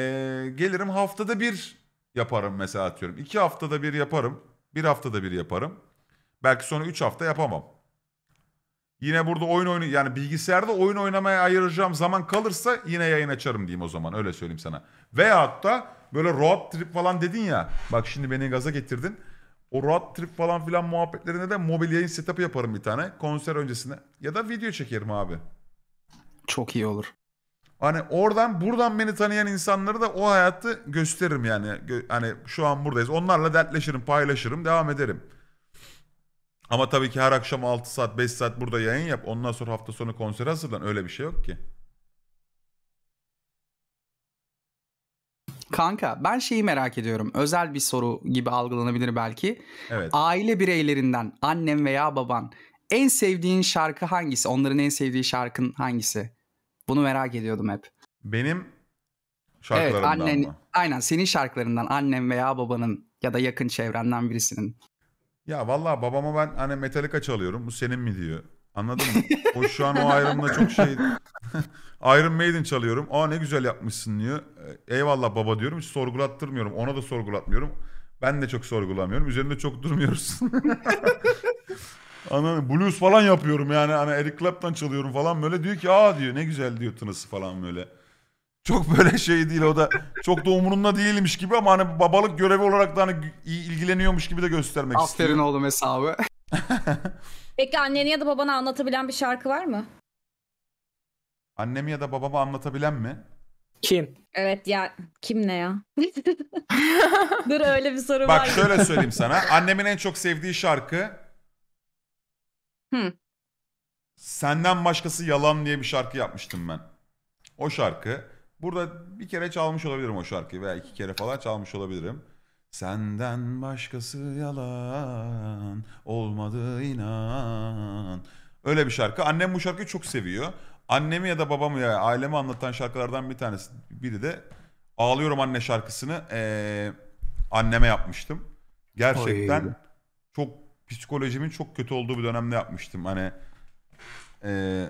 gelirim haftada bir yaparım mesela atıyorum. İki haftada bir yaparım, bir haftada bir yaparım. Belki sonra üç hafta yapamam. Yine burada oyun oyunu yani bilgisayarda oyun oynamaya ayıracağım zaman kalırsa yine yayın açarım diyeyim o zaman öyle söyleyeyim sana. Veyahut da Böyle road trip falan dedin ya. Bak şimdi beni gaza getirdin. O road trip falan filan muhabbetlerine de mobil yayın setup'ı yaparım bir tane. Konser öncesine. Ya da video çekerim abi. Çok iyi olur. Hani oradan buradan beni tanıyan insanları da o hayatı gösteririm yani. hani şu an buradayız. Onlarla dertleşirim, paylaşırım, devam ederim. Ama tabii ki her akşam 6 saat, 5 saat burada yayın yap. Ondan sonra hafta sonu konser hazırlan. Öyle bir şey yok ki. Kanka ben şeyi merak ediyorum. Özel bir soru gibi algılanabilir belki. Evet. Aile bireylerinden annem veya baban en sevdiğin şarkı hangisi? Onların en sevdiği şarkın hangisi? Bunu merak ediyordum hep. Benim şarkılarımdan evet, annen, mı? Aynen senin şarkılarından annem veya babanın ya da yakın çevrenden birisinin. Ya vallahi babama ben hani Metallica çalıyorum. Bu senin mi diyor. Anladın mı? o şu an o ayrımda çok şey. <laughs> Iron Maiden çalıyorum. Aa ne güzel yapmışsın diyor. E, eyvallah baba diyorum. Hiç sorgulattırmıyorum. Ona da sorgulatmıyorum. Ben de çok sorgulamıyorum. Üzerinde çok durmuyoruz. <laughs> Anladın Blues falan yapıyorum yani. Hani Eric Clapton çalıyorum falan böyle. Diyor ki aa diyor ne güzel diyor tınısı falan böyle. Çok böyle şey değil o da çok da umurunda değilmiş gibi ama hani babalık görevi olarak da hani ilgileniyormuş gibi de göstermek Aferin istiyor. Aferin oğlum hesabı. <laughs> Peki anneni ya da babana anlatabilen bir şarkı var mı? Annemi ya da babama anlatabilen mi? Kim? Evet ya kim ne ya? <laughs> Dur öyle bir soru var. Bak şöyle söyleyeyim sana. Annemin en çok sevdiği şarkı Hmm. Senden Başkası Yalan diye bir şarkı yapmıştım ben. O şarkı. Burada bir kere çalmış olabilirim o şarkıyı veya iki kere falan çalmış olabilirim. Senden başkası yalan olmadı inan. Öyle bir şarkı. Annem bu şarkıyı çok seviyor. Annemi ya da babamı ya ailemi anlatan şarkılardan bir tanesi. Biri de Ağlıyorum Anne şarkısını ee, anneme yapmıştım. Gerçekten Oy. çok psikolojimin çok kötü olduğu bir dönemde yapmıştım. Hani ee,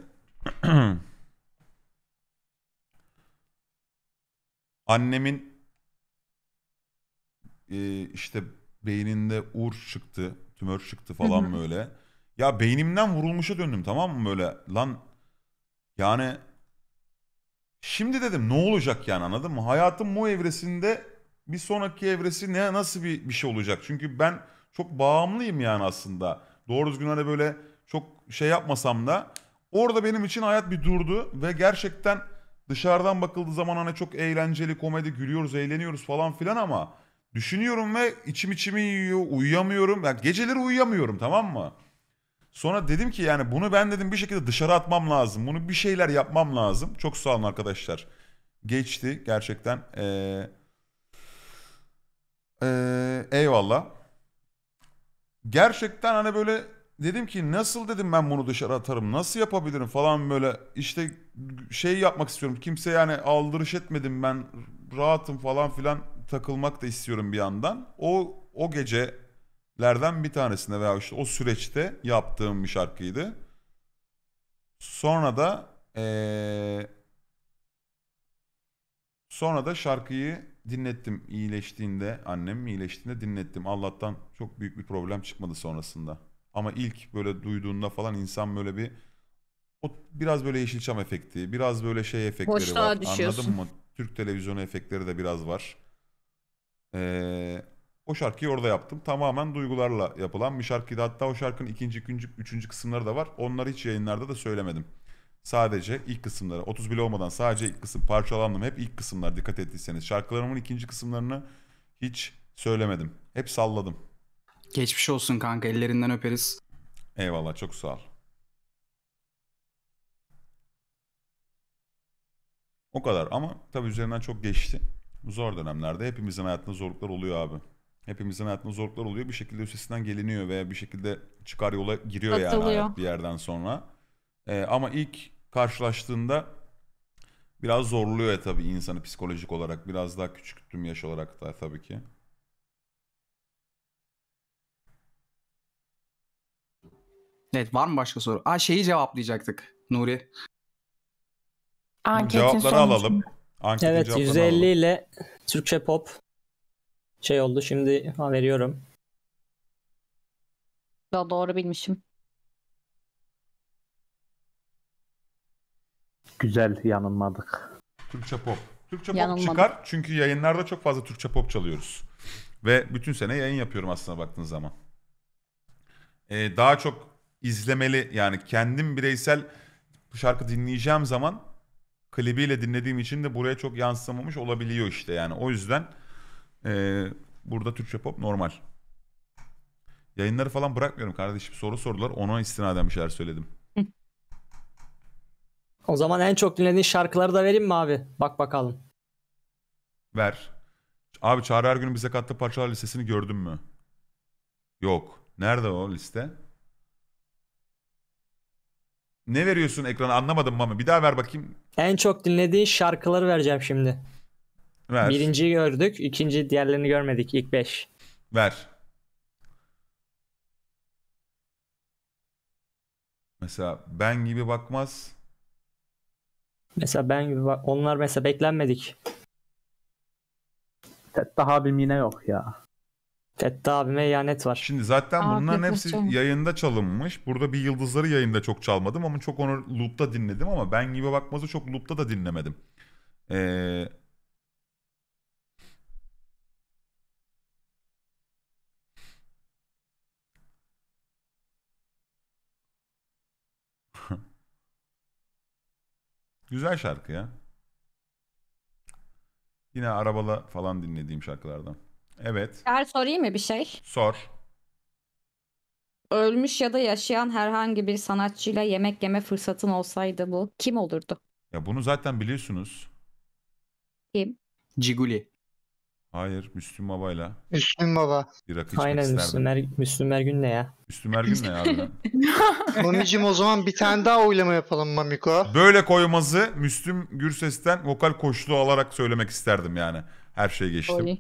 <clears throat> annemin e, işte beyninde ur çıktı, tümör çıktı falan böyle. Ya beynimden vurulmuşa döndüm tamam mı böyle lan yani şimdi dedim ne olacak yani anladın mı? Hayatım bu evresinde bir sonraki evresi ne nasıl bir, bir şey olacak? Çünkü ben çok bağımlıyım yani aslında. Doğru düzgün hani böyle çok şey yapmasam da orada benim için hayat bir durdu ve gerçekten dışarıdan bakıldığı zaman hani çok eğlenceli komedi gülüyoruz eğleniyoruz falan filan ama Düşünüyorum ve içim içimi yiyor, uyuyamıyorum. Yani geceleri uyuyamıyorum tamam mı? Sonra dedim ki yani bunu ben dedim bir şekilde dışarı atmam lazım. Bunu bir şeyler yapmam lazım. Çok sağ olun arkadaşlar. Geçti gerçekten. Ee, ee, eyvallah. Gerçekten hani böyle dedim ki nasıl dedim ben bunu dışarı atarım nasıl yapabilirim falan böyle işte şey yapmak istiyorum kimse yani aldırış etmedim ben rahatım falan filan takılmak da istiyorum bir yandan. O o gecelerden bir tanesinde veya işte o süreçte yaptığım bir şarkıydı. Sonra da ee, sonra da şarkıyı dinlettim iyileştiğinde annem iyileştiğinde dinlettim. Allah'tan çok büyük bir problem çıkmadı sonrasında. Ama ilk böyle duyduğunda falan insan böyle bir o biraz böyle Yeşilçam efekti, biraz böyle şey efektleri Boşluğa var. Düşüyorsun. Anladın mı? Türk televizyonu efektleri de biraz var. Ee, o şarkıyı orada yaptım. Tamamen duygularla yapılan bir şarkıydı. Hatta o şarkının ikinci, üçüncü, üçüncü kısımları da var. Onları hiç yayınlarda da söylemedim. Sadece ilk kısımları. 30 bile olmadan sadece ilk kısım. Parçalandım. Hep ilk kısımlar dikkat ettiyseniz. Şarkılarımın ikinci kısımlarını hiç söylemedim. Hep salladım. Geçmiş olsun kanka. Ellerinden öperiz. Eyvallah. Çok sağ ol. O kadar ama tabii üzerinden çok geçti zor dönemlerde hepimizin hayatında zorluklar oluyor abi. Hepimizin hayatında zorluklar oluyor. Bir şekilde üstesinden geliniyor veya bir şekilde çıkar yola giriyor Atılıyor. yani bir yerden sonra. Ee, ama ilk karşılaştığında biraz zorluyor ya tabii insanı psikolojik olarak. Biraz daha küçüktüm yaş olarak da tabii ki. Evet var mı başka soru? Aa şeyi cevaplayacaktık Nuri. Anketin Cevapları sonucu. alalım. Anketin evet 150 alalım. ile Türkçe pop şey oldu. Şimdi ha, veriyorum. Ya doğru bilmişim. Güzel yanılmadık. Türkçe pop. Türkçe Yanılmadım. pop çıkar çünkü yayınlarda çok fazla Türkçe pop çalıyoruz. Ve bütün sene yayın yapıyorum aslında baktığınız zaman. Ee, daha çok izlemeli yani kendim bireysel bu şarkı dinleyeceğim zaman klibiyle dinlediğim için de buraya çok yansımamış olabiliyor işte yani. O yüzden e, burada Türkçe pop normal. Yayınları falan bırakmıyorum kardeşim. Soru sordular ona istinaden bir şeyler söyledim. O zaman en çok dinlediğin şarkıları da vereyim mi abi? Bak bakalım. Ver. Abi Çağrı Ergün'ün bize kattığı parçalar listesini gördün mü? Yok. Nerede o liste? Ne veriyorsun ekranı anlamadım mami. Bir daha ver bakayım. En çok dinlediğin şarkıları vereceğim şimdi. Ver. Birinciyi gördük. ikinci diğerlerini görmedik. ilk beş. Ver. Mesela ben gibi bakmaz. Mesela ben gibi bak onlar mesela beklenmedik. Daha abim yine yok ya. Fettah abime ihanet var. Şimdi zaten Aa, bunların hepsi canım. yayında çalınmış. Burada bir yıldızları yayında çok çalmadım ama çok onu loop'ta dinledim ama ben gibi bakmazı çok loop'ta da dinlemedim. Ee, <laughs> Güzel şarkı ya. Yine arabalı falan dinlediğim şarkılardan. Evet. Eğer sorayım mı bir şey? Sor. Ölmüş ya da yaşayan herhangi bir sanatçıyla yemek yeme fırsatın olsaydı bu kim olurdu? Ya bunu zaten biliyorsunuz. Kim? Ciguli. Hayır Müslüm Baba'yla. Müslüm Baba. Bir rakı içmek Aynen Müslüm, isterdim. Er, Müslüm Ergün ne ya? Müslüm Ergün ne ya? harbiden? <laughs> o zaman bir tane daha oylama yapalım Mamiko. Böyle koymazı Müslüm Gürses'ten vokal koşluğu alarak söylemek isterdim yani. Her şey geçtim. Oy.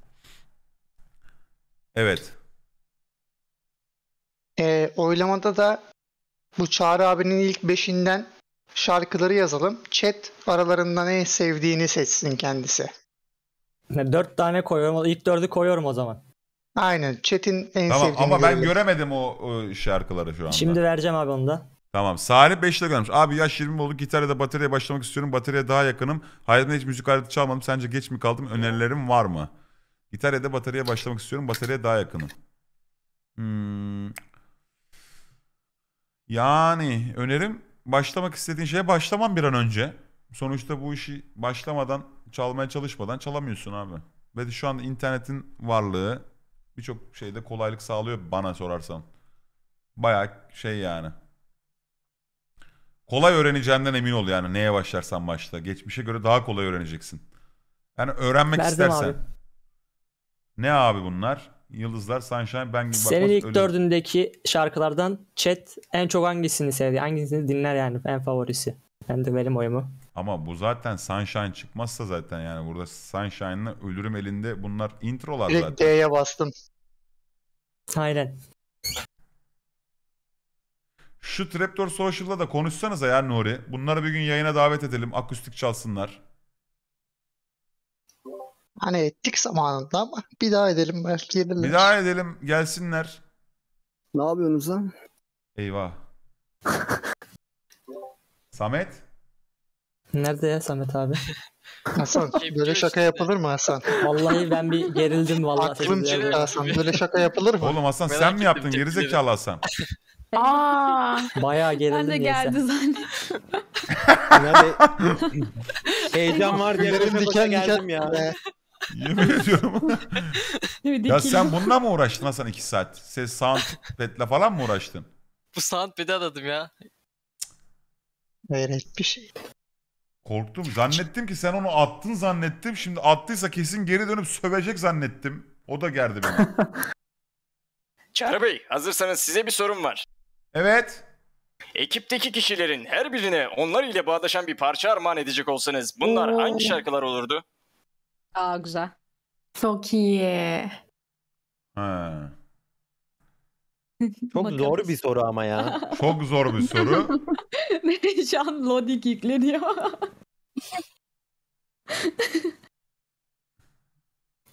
Evet. E, oylamada da bu Çağrı abinin ilk beşinden şarkıları yazalım. Chat aralarından en sevdiğini seçsin kendisi. Dört tane koyuyorum. İlk dördü koyuyorum o zaman. Aynen. Chat'in en tamam, sevdiğini. Ama ben göremedim o, o şarkıları şu anda. Şimdi vereceğim abi onu da. Tamam. Salih 5 lira Abi yaş 20 oldu. Gitar ya da bataryaya başlamak istiyorum. Bataryaya daha yakınım. Hayatımda hiç müzik aleti çalmadım. Sence geç mi kaldım? Önerilerim var mı? İtalya'da bataryaya başlamak istiyorum. Bataryaya daha yakınım. Hmm. Yani önerim başlamak istediğin şeye başlaman bir an önce. Sonuçta bu işi başlamadan, çalmaya çalışmadan çalamıyorsun abi. Ve de şu anda internetin varlığı birçok şeyde kolaylık sağlıyor bana sorarsan. Baya şey yani. Kolay öğreneceğinden emin ol yani neye başlarsan başla. Geçmişe göre daha kolay öğreneceksin. Yani öğrenmek Verdim istersen. Abi. Ne abi bunlar? Yıldızlar, Sunshine, ben gibi Senin ilk öyle... dördündeki şarkılardan chat en çok hangisini sevdi? Hangisini dinler yani en favorisi? Ben de benim oyumu. Ama bu zaten Sunshine çıkmazsa zaten yani burada sunshine'ın ölürüm elinde bunlar introlar Direkt zaten. D'ye bastım. Aynen. Şu Trapdoor Social'da da konuşsanıza ya Nuri. Bunları bir gün yayına davet edelim. Akustik çalsınlar. Hani ettik zamanında ama bir daha edelim belki gelirler. Bir daha edelim gelsinler. Ne yapıyorsunuz lan? Eyvah. <laughs> Samet? Nerede ya Samet abi? <laughs> Hasan şey, böyle şey şaka yapılır mı Hasan? Vallahi ben bir gerildim vallahi. Aklım çıktı Hasan böyle şaka yapılır mı? Oğlum Hasan Merak sen mi yaptın gerizekalı Hasan? Aa, <laughs> Bayağı gerildim Ben de geldi zannettim. Heyecan var diye diken diken geldim ya. Yemin ediyorum. <laughs> ya sen bununla mı uğraştın Hasan 2 saat? Ses soundpad'le falan mı uğraştın? Bu soundpad'i aradım ya. Hayret bir şey. Korktum. Zannettim ki sen onu attın zannettim. Şimdi attıysa kesin geri dönüp sövecek zannettim. O da gerdi beni. <laughs> Çağrı Bey, hazırsanız size bir sorum var. Evet. Ekipteki kişilerin her birine onlar ile bağdaşan bir parça armağan edecek olsanız bunlar Oo. hangi şarkılar olurdu? Aa güzel. Çok iyi. Ha. <laughs> <laughs> Çok zor bir soru ama ya. Çok zor bir soru. Şu an Lodi geekleniyor. <laughs>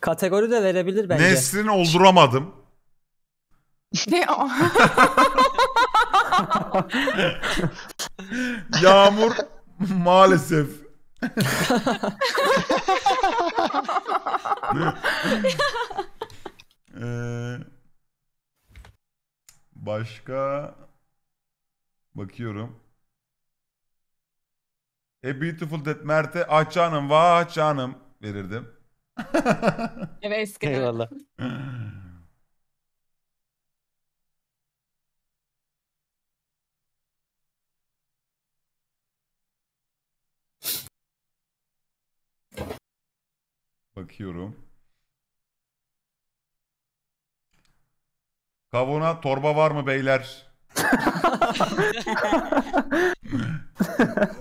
Kategori de verebilir bence. Nesrin olduramadım. Ne o? Yağmur maalesef. <laughs> ee, başka bakıyorum. A Beautiful Dead Mert'e ah canım vah canım verirdim. evet eskiden. Eyvallah. <laughs> Bakıyorum. Kavuna torba var mı beyler? <laughs>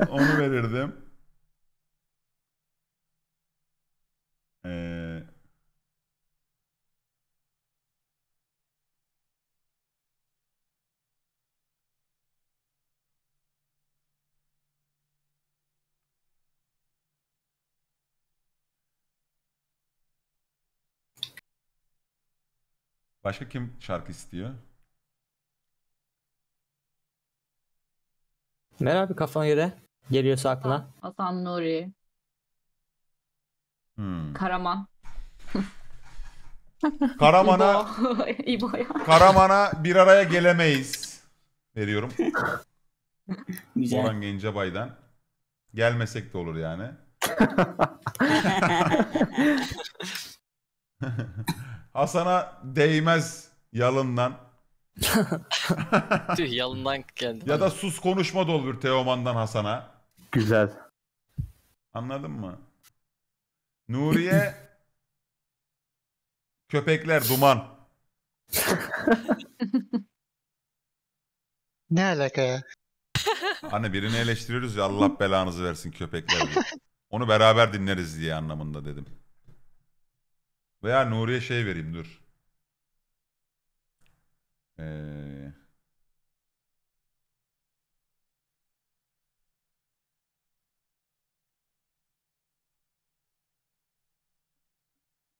Onu verirdim. Ee, Başka kim şarkı istiyor? Merhaba abi kafana göre geliyorsa aklına. Hasan Nuri. Hmm. Karaman. <laughs> Karaman'a <laughs> İbo. İbo'ya. Karaman'a bir araya gelemeyiz veriyorum. <laughs> Güzel. Orhan Gencebay'dan. Gelmesek de olur yani. Hasan'a değmez yalından. Tüh yalından geldi. Ya da sus konuşma doldur Teoman'dan Hasan'a. Güzel. Anladın mı? Nuriye köpekler duman. <laughs> Ne alaka ya? Hani birini eleştiriyoruz ya Allah belanızı versin köpekler. Onu beraber dinleriz diye anlamında dedim. Veya Nuri'ye şey vereyim dur. Ee...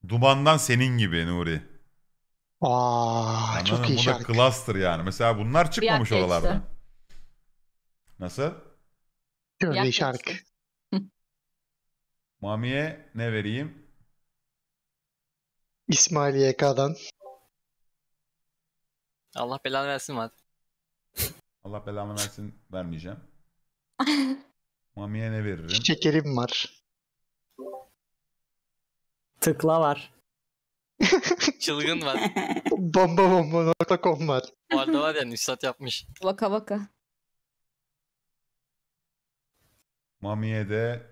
Dumandan senin gibi Nuri. Aa, Anladın çok iyi Bu da şarkı. cluster yani. Mesela bunlar çıkmamış dakika işte. oralardan. Nasıl? Şöyle Yaklaşık. şarkı. <laughs> Mami'ye ne vereyim? İsmail YK'dan. Allah belanı versin hadi. <laughs> Allah belanı versin vermeyeceğim. <laughs> Mami'ye ne veririm? Şekerim var. Tıkla var. <laughs> Çılgın var. bomba bomba nokta kom var. Bu arada var ya Nusrat yapmış. Vaka vaka. Mami'ye de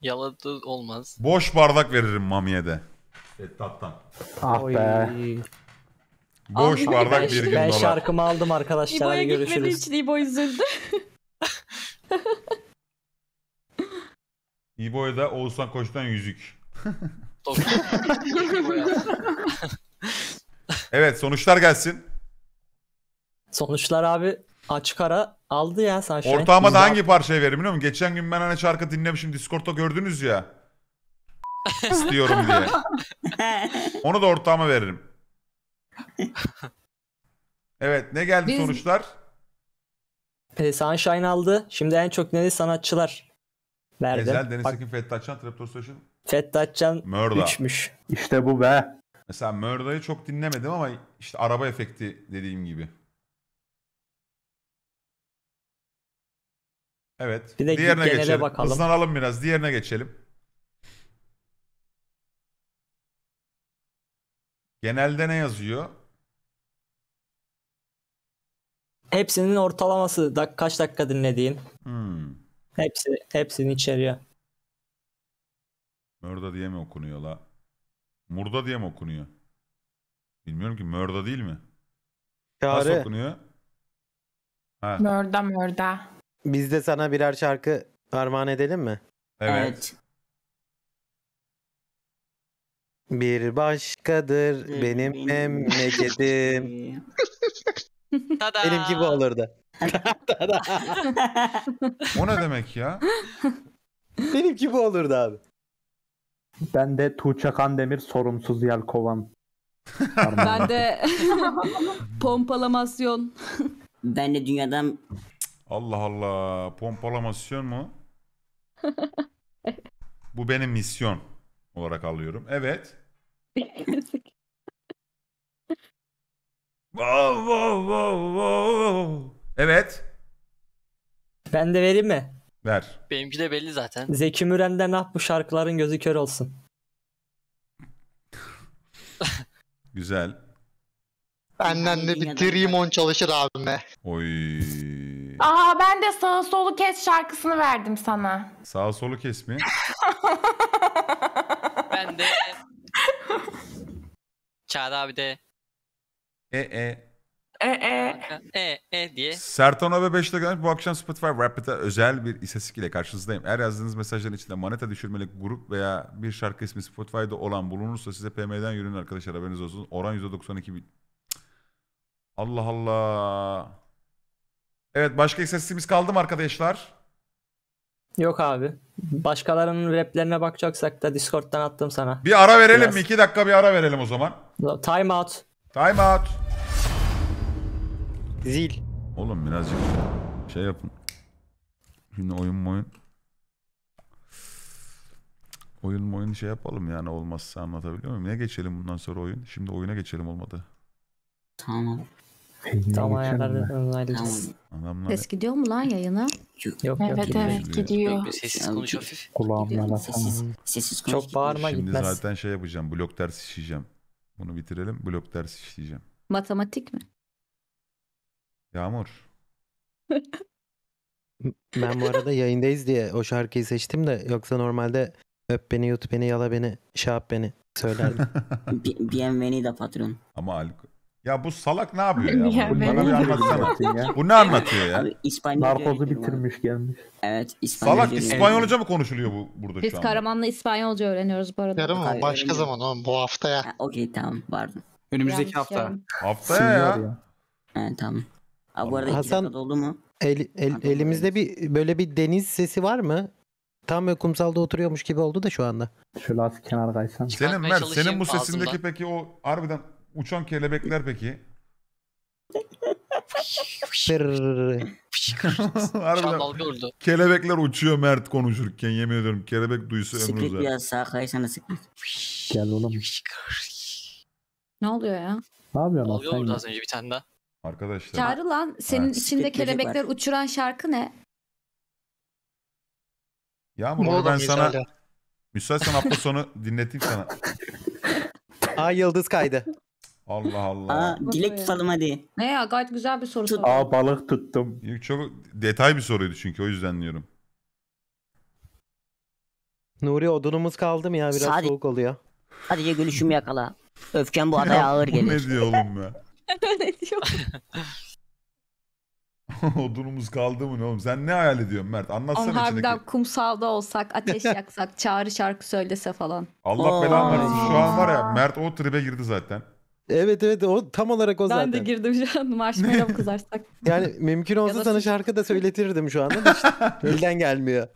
Yaladı olmaz. Boş bardak veririm Mami'ye de. Tattan. Ah be. Boş Abi, bardak bir gün Ben şarkımı aldım arkadaşlar. İbo'ya Hadi gitmediği için İbo üzüldü. <laughs> İbo'ya da Oğuzhan Koç'tan yüzük. <laughs> evet sonuçlar gelsin. Sonuçlar abi açık ara aldı ya Sunshine. Ortağıma da hangi parçayı verir biliyor musun? Geçen gün ben hani şarkı dinlemişim Discord'da gördünüz ya. <laughs> istiyorum diye. <laughs> Onu da ortağıma veririm. Evet ne geldi Biz- sonuçlar? Pe- ee, Sunshine aldı. Şimdi en çok dinlediği sanatçılar verdi. Ezel, Deniz Bak Tekin, Fethi Açan, Traptor Station, Fettahcan Mörda. 3'müş. İşte bu be. Mesela Murda'yı çok dinlemedim ama işte araba efekti dediğim gibi. Evet. Bir de Diğerine geçelim. bakalım. Hızlanalım biraz. Diğerine geçelim. Genelde ne yazıyor? Hepsinin ortalaması dak kaç dakika dinlediğin. Hmm. Hepsi hepsini içeriyor. Mörda diye mi okunuyor la? Murda diye mi okunuyor? Bilmiyorum ki Mörda değil mi? Nasıl okunuyor? Ha. Mörda mörda. Biz de sana birer şarkı armağan edelim mi? Evet. Bir başkadır benim, benim memleketim. <laughs> Tada. Benimki olurdu. o ne demek ya? Benimki bu olurdu abi. Ben de Tuğçe Kandemir sorumsuz yer kovan. ben de <laughs> pompalamasyon. Ben de dünyadan Allah Allah. Pompalamasyon mu? <laughs> Bu benim misyon olarak alıyorum. Evet. wow, wow, wow, wow. Evet. Ben de vereyim mi? Ver. Benimki de belli zaten. Zeki Müren'den ah bu şarkıların gözü kör olsun. <laughs> Güzel. Benden de bir trimon çalışır abime. Oy. Aa ben de sağ solu kes şarkısını verdim sana. Sağ solu kes mi? <laughs> ben de. Çağda abi de. E e. E e. E e diye. Sertan ve 5 dakika bu akşam Spotify Rapid'e özel bir istatistik ile karşınızdayım. Eğer yazdığınız mesajların içinde maneta düşürmeli grup veya bir şarkı ismi Spotify'da olan bulunursa size PM'den yürüyün arkadaşlar haberiniz olsun. Oran %92 bin. Allah Allah. Evet başka istatistiğimiz kaldı mı arkadaşlar? Yok abi. Başkalarının raplerine bakacaksak da Discord'dan attım sana. Bir ara verelim Biraz. mi? İki dakika bir ara verelim o zaman. Time out. Time out. Zil. Oğlum birazcık şey yapın. Şimdi oyun oyun. Oyun oyun şey yapalım yani olmazsa anlatabiliyor muyum? Ne geçelim bundan sonra oyun? Şimdi oyuna geçelim olmadı. Tamam. Peynir Tamam ayarlarda onaylayacağız. Adamlar Ses gidiyor mu lan yayına? Yok yok. Evet evet gidiyor. Sessiz konuş hafif. Kulağımla Sessiz, konuş. Çok bağırma Şimdi gitmez. zaten şey yapacağım. Blok dersi işleyeceğim. Bunu bitirelim. Blok dersi işleyeceğim. Matematik mi? Yağmur. Ben bu arada yayındayız diye o şarkıyı seçtim de yoksa normalde öp beni yut beni yala beni şap şey beni söylerdim. Bi- <laughs> Bienvenida patron. Ama alkol. Ya bu salak ne yapıyor ya? <laughs> Bunu bana bir anlatsana. Bu ne anlatıyor ya? Abi Narkozu bitirmiş gelmiş. Evet İspanyolca. Salak İspanyolca mı konuşuluyor bu burada Biz şu an? Biz Karaman'la İspanyolca öğreniyoruz bu arada. Karaman başka zaman oğlum bu hafta ya. Okey tamam pardon. Önümüzdeki hafta hafta. ya. ya. Evet tamam. Abi bu arada Hasan, oldu mu? El, el, Hasan elimizde bir böyle bir deniz sesi var mı? Tam böyle kumsalda oturuyormuş gibi oldu da şu anda. Şöyle az kenar kaysan. Senin, Mert, senin bu sesindeki ağzımdan. peki o harbiden Uçan kelebekler peki? Harbiden kelebekler uçuyor Mert konuşurken yemin ediyorum. Kelebek duyusu ömrü Siklik uzar. ya sağ kaysana siklik. Gel oğlum. Ne oluyor ya? Ne yapıyorsun? Dalga vurdu az önce bir tane daha. Arkadaşlar. Çağrı lan senin Evet. içinde Siklet kelebekler var. uçuran şarkı ne? Yağmur onu ben sana müsaitsen hafta sonu dinleteyim sana. <laughs> Aa yıldız kaydı. Allah Allah. Aa, dilek tutalım hadi. Ne ya gayet güzel bir soru. Tut. sordun. Aa balık tuttum. Çok detay bir soruydu çünkü o yüzden diyorum. Nuri odunumuz kaldı mı ya? Biraz Sadi- soğuk oluyor. Sadece gülüşümü yakala. Öfken bu <laughs> adaya Ya, ağır bu gelir. Ne diyor oğlum ya? Ne diyor. Odunumuz kaldı mı ne oğlum? Sen ne hayal ediyorsun Mert? Anlatsana Ama içindeki. harbiden kumsalda olsak, ateş <laughs> yaksak, çağrı şarkı söylese falan. Allah belanı versin. Şu an var ya Mert o tribe girdi zaten. Evet evet o tam olarak o ben zaten. Ben de girdim şu an marshmallow kızarsak. <laughs> yani mümkün olsa sana şarkı da söyletirdim şu anda da işte <laughs> elden gelmiyor.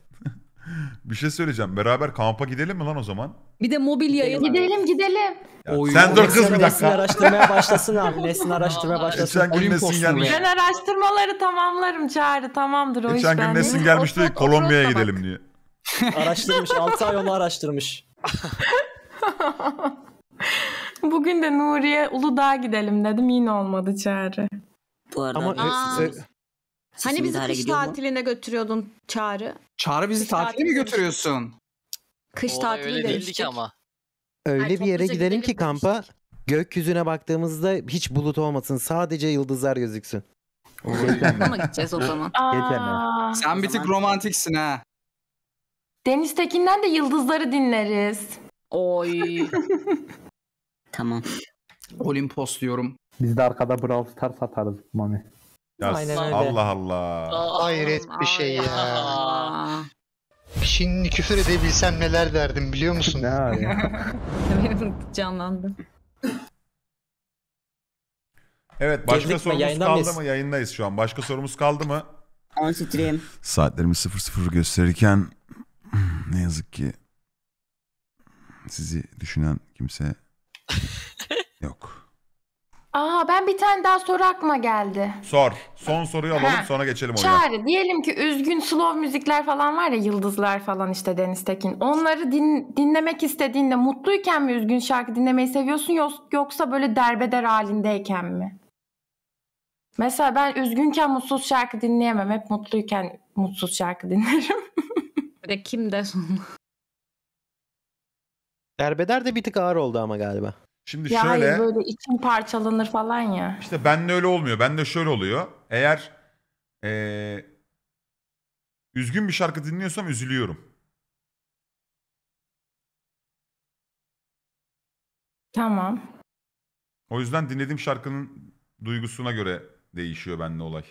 Bir şey söyleyeceğim. Beraber kampa gidelim mi lan o zaman? Bir de mobilyaya gidelim gidelim. Oy, sen dur kız bir dakika. Nesin araştırmaya başlasın abi. Nesin araştırmaya başlasın. Geçen gün Nesin gelmiş. Ben araştırmaları tamamlarım çağrı. Tamamdır o Geçen iş gün Nesin gelmiş diyor Kolombiya'ya gidelim diye. araştırmış. 6 ay onu araştırmış. <laughs> Bugün de Nuriye Uludağ'a gidelim dedim yine olmadı çağrı. Bu arada Ama Aa, size... hani bizi kış tatiline mu? götürüyordun çağrı. Çağrı bizi kış tatile mi götürüyorsun? Kış tatili öyle demiştik. ama. Öyle yani bir yere gidelim, gidelim ki kampa gökyüzüne baktığımızda hiç bulut olmasın sadece yıldızlar gözüksün. <laughs> Ama gideceğiz o zaman. Aa, Sen bir tık romantiksin ha. Deniz Tekin'den de yıldızları dinleriz. Oy. <laughs> Tamam. Olimpos diyorum. Biz de arkada Brawl Stars atarız Mami. Ya Allah Allah. Hayret bir şey ya. Şimdi küfür edebilsem neler derdim biliyor musun? Ne var ya? canlandı. Evet başka Gezdik sorumuz Yayından kaldı mıyız? mı? Yayındayız şu an. Başka sorumuz kaldı mı? On stream. Saatlerimiz 00 gösterirken ne yazık ki sizi düşünen kimse Yok. Aa ben bir tane daha soru aklıma geldi. Sor. Son soruyu alalım Ha. sonra geçelim oraya. Çağrı diyelim ki üzgün slow müzikler falan var ya yıldızlar falan işte Deniz Tekin. Onları din, dinlemek istediğinde mutluyken mi üzgün şarkı dinlemeyi seviyorsun yos- yoksa böyle derbeder halindeyken mi? Mesela ben üzgünken mutsuz şarkı dinleyemem. Hep mutluyken mutsuz şarkı dinlerim. Ve <laughs> kim de son. Derbeder de bir tık ağır oldu ama galiba. Şimdi ya şöyle. Ya böyle içim parçalanır falan ya. İşte bende öyle olmuyor. Bende şöyle oluyor. Eğer ee, üzgün bir şarkı dinliyorsam üzülüyorum. Tamam. O yüzden dinlediğim şarkının duygusuna göre değişiyor bende olay.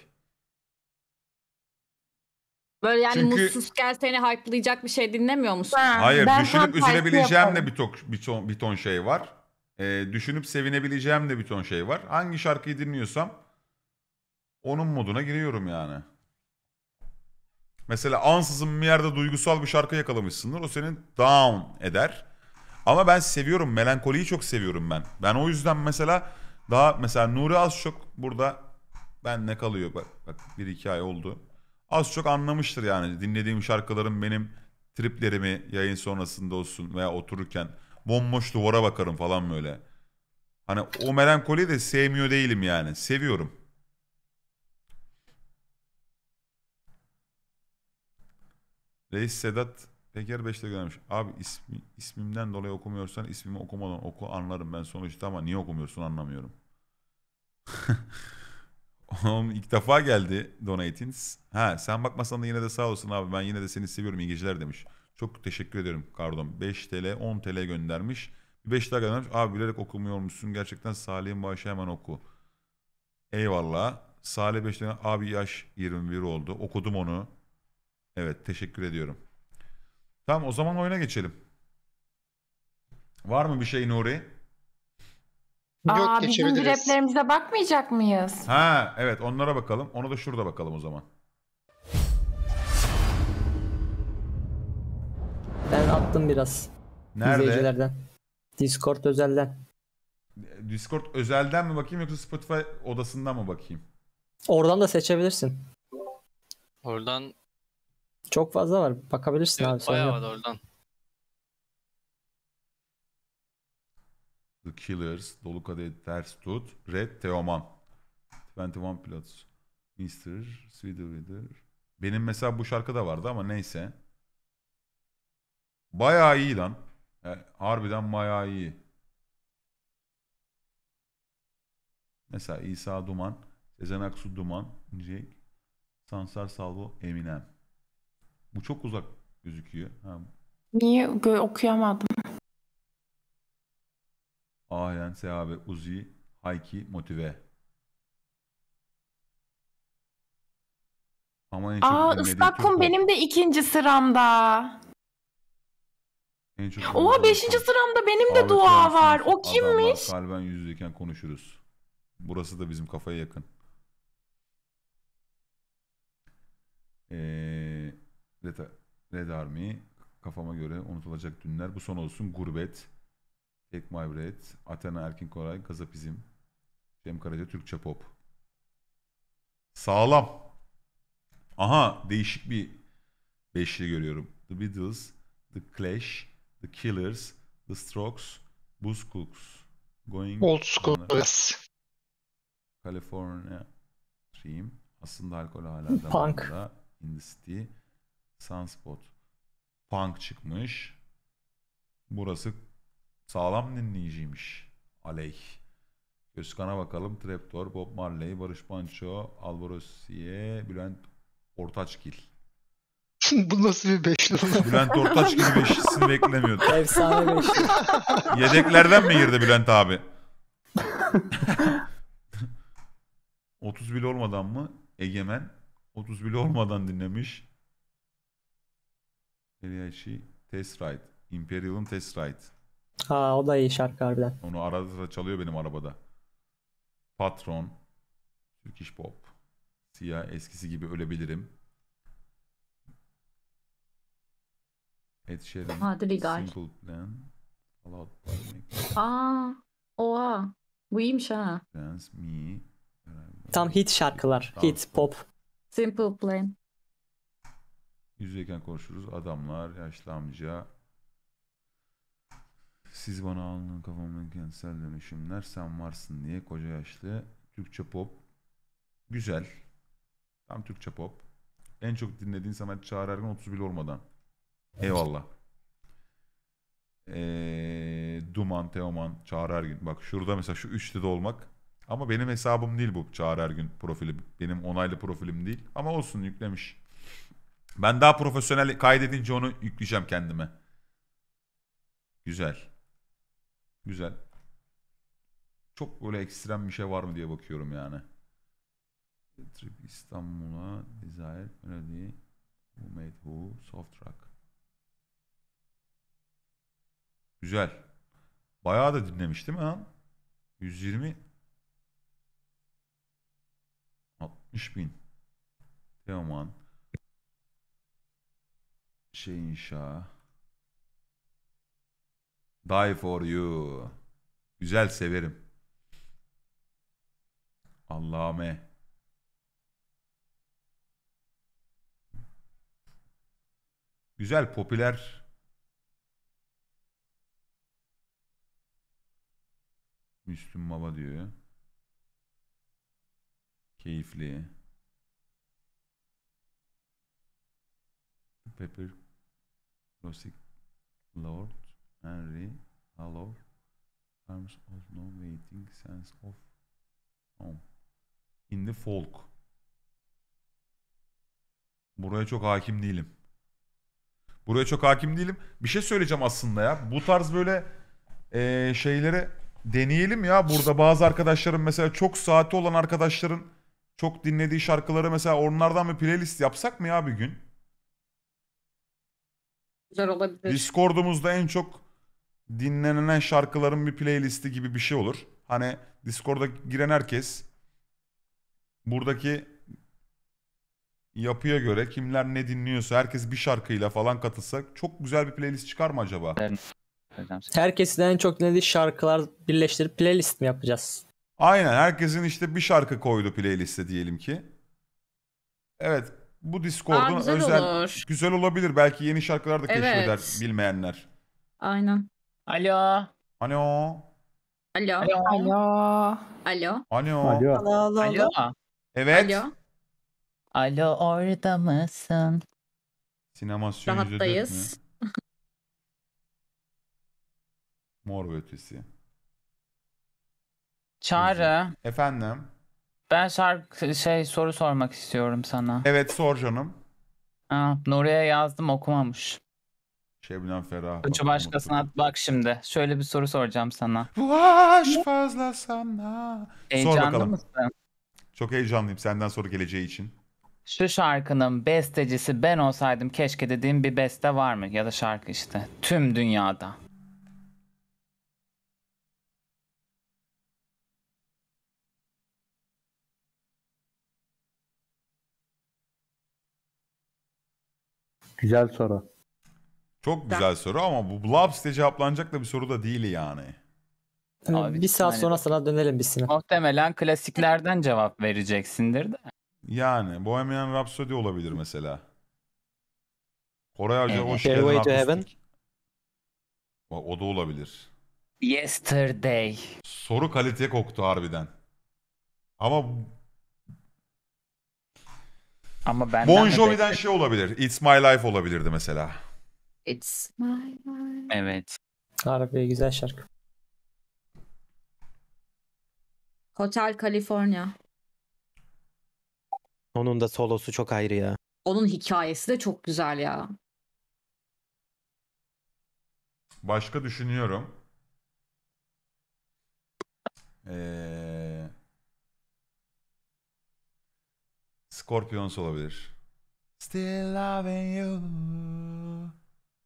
Böyle yani Çünkü... mutsuzken seni hype'layacak bir şey dinlemiyor musun? Ha, Hayır ben düşünüp üzülebileceğim de bir, to bir, ton, bir ton şey var. Ee, düşünüp sevinebileceğim de bir ton şey var. Hangi şarkıyı dinliyorsam onun moduna giriyorum yani. Mesela ansızın bir yerde duygusal bir şarkı yakalamışsındır. O senin down eder. Ama ben seviyorum. Melankoliyi çok seviyorum ben. Ben o yüzden mesela daha mesela Nuri az çok burada ben ne kalıyor bak, bak bir iki ay oldu az çok anlamıştır yani dinlediğim şarkıların benim triplerimi yayın sonrasında olsun veya otururken bomboş duvara bakarım falan böyle. Hani o melankoliyi de sevmiyor değilim yani. Seviyorum. Reis Sedat Peker 5'te gelmiş. Abi ismi, ismimden dolayı okumuyorsan ismimi okumadan oku anlarım ben sonuçta ama niye okumuyorsun anlamıyorum. <laughs> İlk defa geldi donate'iniz. Ha sen bakmasan da yine de sağ olsun abi. Ben yine de seni seviyorum. İyi geceler demiş. Çok teşekkür ederim Kardon. 5 TL 10 TL göndermiş. 5 dakika göndermiş. Abi bilerek musun Gerçekten Salih'in bağışı hemen oku. Eyvallah. Salih 5 TL. Abi yaş 21 oldu. Okudum onu. Evet teşekkür ediyorum. Tamam o zaman oyuna geçelim. Var mı bir şey Nuri? Yok Aa, bizim geçebiliriz. bakmayacak mıyız? Ha evet onlara bakalım. Onu da şurada bakalım o zaman. Ben attım biraz. Nerede? Discord özelden. Discord özelden mi bakayım yoksa Spotify odasından mı bakayım? Oradan da seçebilirsin. Oradan Çok fazla var. Bakabilirsin abi. evet, sonra. bayağı var oradan. The Killers, Dolu Kadeh Ters Tut, Red Teoman, 21 Pilots, Mr. Sweetwater. Benim mesela bu şarkı da vardı ama neyse. Bayağı iyi lan. Yani e, harbiden bayağı iyi. Mesela İsa Duman, Sezen Aksu Duman, Jack, Sansar Salvo, Eminem. Bu çok uzak gözüküyor. Ha. Niye okuyamadım? Halen Sehabe Uzi Hayki Motive. Ama en çok Aa dinlediği ıslak kum benim de ikinci sıramda. en çok Oha beşinci Türk- sıramda benim de Ahmet dua Kıyamet var. O Adamlar kimmiş? Kalben yüzdeyken konuşuruz. Burası da bizim kafaya yakın. Ee, Red, Red Army kafama göre unutulacak dünler. Bu son olsun. Gurbet. Take My Breath, Athena Erkin Koray, Gazapizm, Cem Karaca, Türkçe Pop. Sağlam. Aha değişik bir beşli görüyorum. The Beatles, The Clash, The Killers, The Strokes, Buzzcocks, Going... Old School California Dream. Aslında alkol hala Punk. devamında. In the City, Sunspot. Punk çıkmış. Burası Sağlam dinleyiciymiş. Aleyh. Özkan'a bakalım. Traptor, Bob Marley, Barış Manço, Alvaro Siye, Bülent Ortaçgil. <laughs> Bu nasıl bir beşli? <laughs> Bülent Ortaçgil beşlisini beklemiyordum. Efsane beşli. Yedeklerden mi girdi Bülent abi? 30 <laughs> bile olmadan mı? Egemen 30 bile olmadan dinlemiş. Eliyashi Test Ride. Imperial'ın Test Ride. Ha o da iyi şarkı harbiden. Onu arada da çalıyor benim arabada. Patron, Turkish Pop, Siyah eskisi gibi ölebilirim. Ed Sheeran, Madrigal. Simple Plan, Fallout Boy. Aa, oha. Bu iyiymiş ha. Dance Me. Tam hit şarkılar. Dans, hit, pop. Simple Plan. Yüzeyken konuşuruz. Adamlar, yaşlı amca, siz bana alnın kafamın kentsel dönüşümler sen varsın diye koca yaşlı Türkçe pop güzel. Tam Türkçe pop. En çok dinlediğin sanatçı Çağrı Ergen 30 bile olmadan. Eyvallah. Ee, Duman, Teoman, Çağrı Ergün. Bak şurada mesela şu üçlü de olmak. Ama benim hesabım değil bu Çağrı Ergün profili. Benim onaylı profilim değil. Ama olsun yüklemiş. Ben daha profesyonel kaydedince onu yükleyeceğim kendime. Güzel. Güzel. Çok böyle ekstrem bir şey var mı diye bakıyorum yani. Trip İstanbul'a Desire Melody Who Made Who Soft Rock. Güzel. Bayağı da dinlemiş değil mi lan? 120 60 bin. Teoman. Şey inşa. Die for you. Güzel severim. me, Güzel, popüler. Müslüm Baba diyor. Keyifli. Pepper Classic Lord. Henry Alor Arms of No Waiting Sense of Home In the Folk Buraya çok hakim değilim. Buraya çok hakim değilim. Bir şey söyleyeceğim aslında ya. Bu tarz böyle e, şeyleri deneyelim ya. Burada bazı arkadaşların mesela çok saati olan arkadaşların çok dinlediği şarkıları mesela onlardan bir playlist yapsak mı ya bir gün? Güzel olabilir. Discord'umuzda en çok dinlenen şarkıların bir playlisti gibi bir şey olur. Hani Discord'a giren herkes buradaki yapıya göre kimler ne dinliyorsa herkes bir şarkıyla falan katılsa çok güzel bir playlist çıkar mı acaba? Herkesin en çok dinlediği şarkılar birleştirip playlist mi yapacağız? Aynen herkesin işte bir şarkı koydu playliste diyelim ki. Evet bu Discord'un özel olur. güzel olabilir belki yeni şarkılar da Evet. bilmeyenler. Aynen. Alo. Alo. Alo. Alo. Alo. Alo. Alo. Alo. Alo. Alo. Evet. Alo. Alo orada mısın? Sinemasyon Rahattayız. <laughs> Mor ve ötesi. Çağrı. Efendim. Ben şarkı şey soru sormak istiyorum sana. Evet sor canım. Ah, Nuri'ye yazdım okumamış. Şebnem Ferah. Koçu başkasına at bak şimdi. Şöyle bir soru soracağım sana. Bu aşk fazla sana. Heyecanlı mısın? Çok heyecanlıyım senden sonra geleceği için. Şu şarkının bestecisi ben olsaydım keşke dediğim bir beste var mı? Ya da şarkı işte. Tüm dünyada. Güzel soru. Çok güzel ben... soru ama bu Labs'te cevaplanacak da bir soru da değil yani. Abi, bir saat yani, sonra sana dönelim biz Sinan. Muhtemelen klasiklerden cevap vereceksindir de. Yani Bohemian Rhapsody olabilir mesela. Koray Arca evet. hoş geldin. Stairway O da olabilir. Yesterday. Soru kalite koktu harbiden. Ama ama ben. Bon Jovi'den şey olabilir. It's My Life olabilirdi mesela. It's my life. Evet. Harbi güzel şarkı. Hotel California. Onun da solosu çok ayrı ya. Onun hikayesi de çok güzel ya. Başka düşünüyorum. Ee, Scorpions olabilir. Still loving you.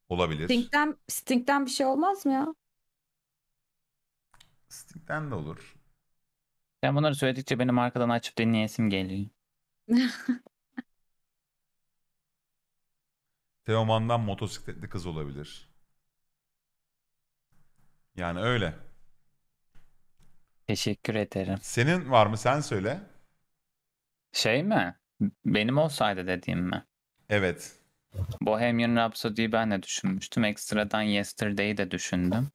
Olabilir. Sting'den, Sting'den bir şey olmaz mı ya? Sting'den de olur. Sen bunları söyledikçe benim arkadan açıp dinleyesim geliyor. <laughs> Teoman'dan motosikletli kız olabilir. Yani öyle. Teşekkür ederim. Senin var mı? Sen söyle. Şey mi? Benim olsaydı dediğim mi? Evet. Bohemian Rhapsody'yi ben de düşünmüştüm. Ekstradan Yesterday'i de düşündüm.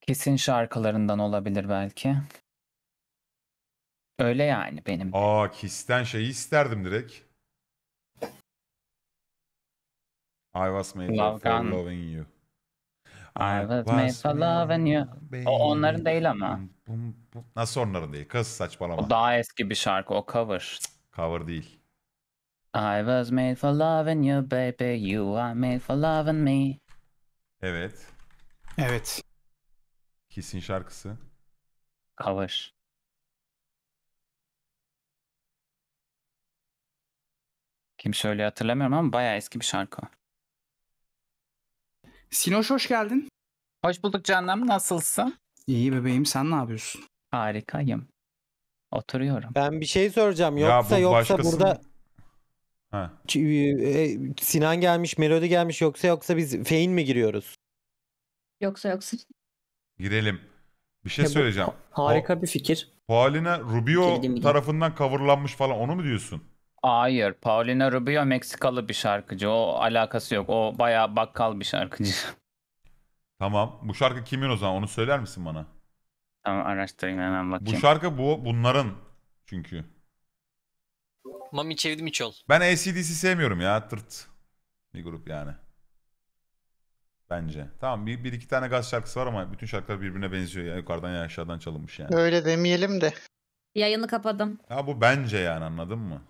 Kesin şarkılarından olabilir belki. Öyle yani benim. Aa Kiss'ten şeyi isterdim direkt. I was made Love for Gun. loving you. I was made for loving you. O onların değil ama. Nasıl onların değil? Kız saçmalama. O daha eski bir şarkı. O cover. Cover değil. I was made for loving you baby, you are made for loving me. Evet. Evet. Kiss'in şarkısı. Cover. Kim söylüyor hatırlamıyorum ama bayağı eski bir şarkı. Sinoş hoş geldin. Hoş bulduk canım. Nasılsın? İyi bebeğim. Sen ne yapıyorsun? Harikayım. Oturuyorum. Ben bir şey soracağım. Yoksa ya bu yoksa başkasının... burada Ha. E, e, Sinan gelmiş, Melodi gelmiş yoksa yoksa biz Fein mi giriyoruz? Yoksa yoksa. Girelim. Bir şey söyleyeceğim. Harika bir fikir. Paulina Rubio tarafından coverlanmış falan onu mu diyorsun? Hayır. Paulina Rubio Meksikalı bir şarkıcı. O alakası yok. O bayağı bakkal bir şarkıcı. Tamam. Bu şarkı kimin o zaman? Onu söyler misin bana? Tamam araştırayım hemen bakayım. Bu şarkı bu bunların çünkü. Mami çevdim hiç ol. Ben ACDC sevmiyorum ya. Tırt. Bir grup yani. Bence. Tamam bir, bir iki tane gaz şarkısı var ama bütün şarkılar birbirine benziyor. Ya. Yukarıdan ya aşağıdan çalınmış yani. Öyle demeyelim de. Yayını kapadım. Ya bu bence yani anladın mı?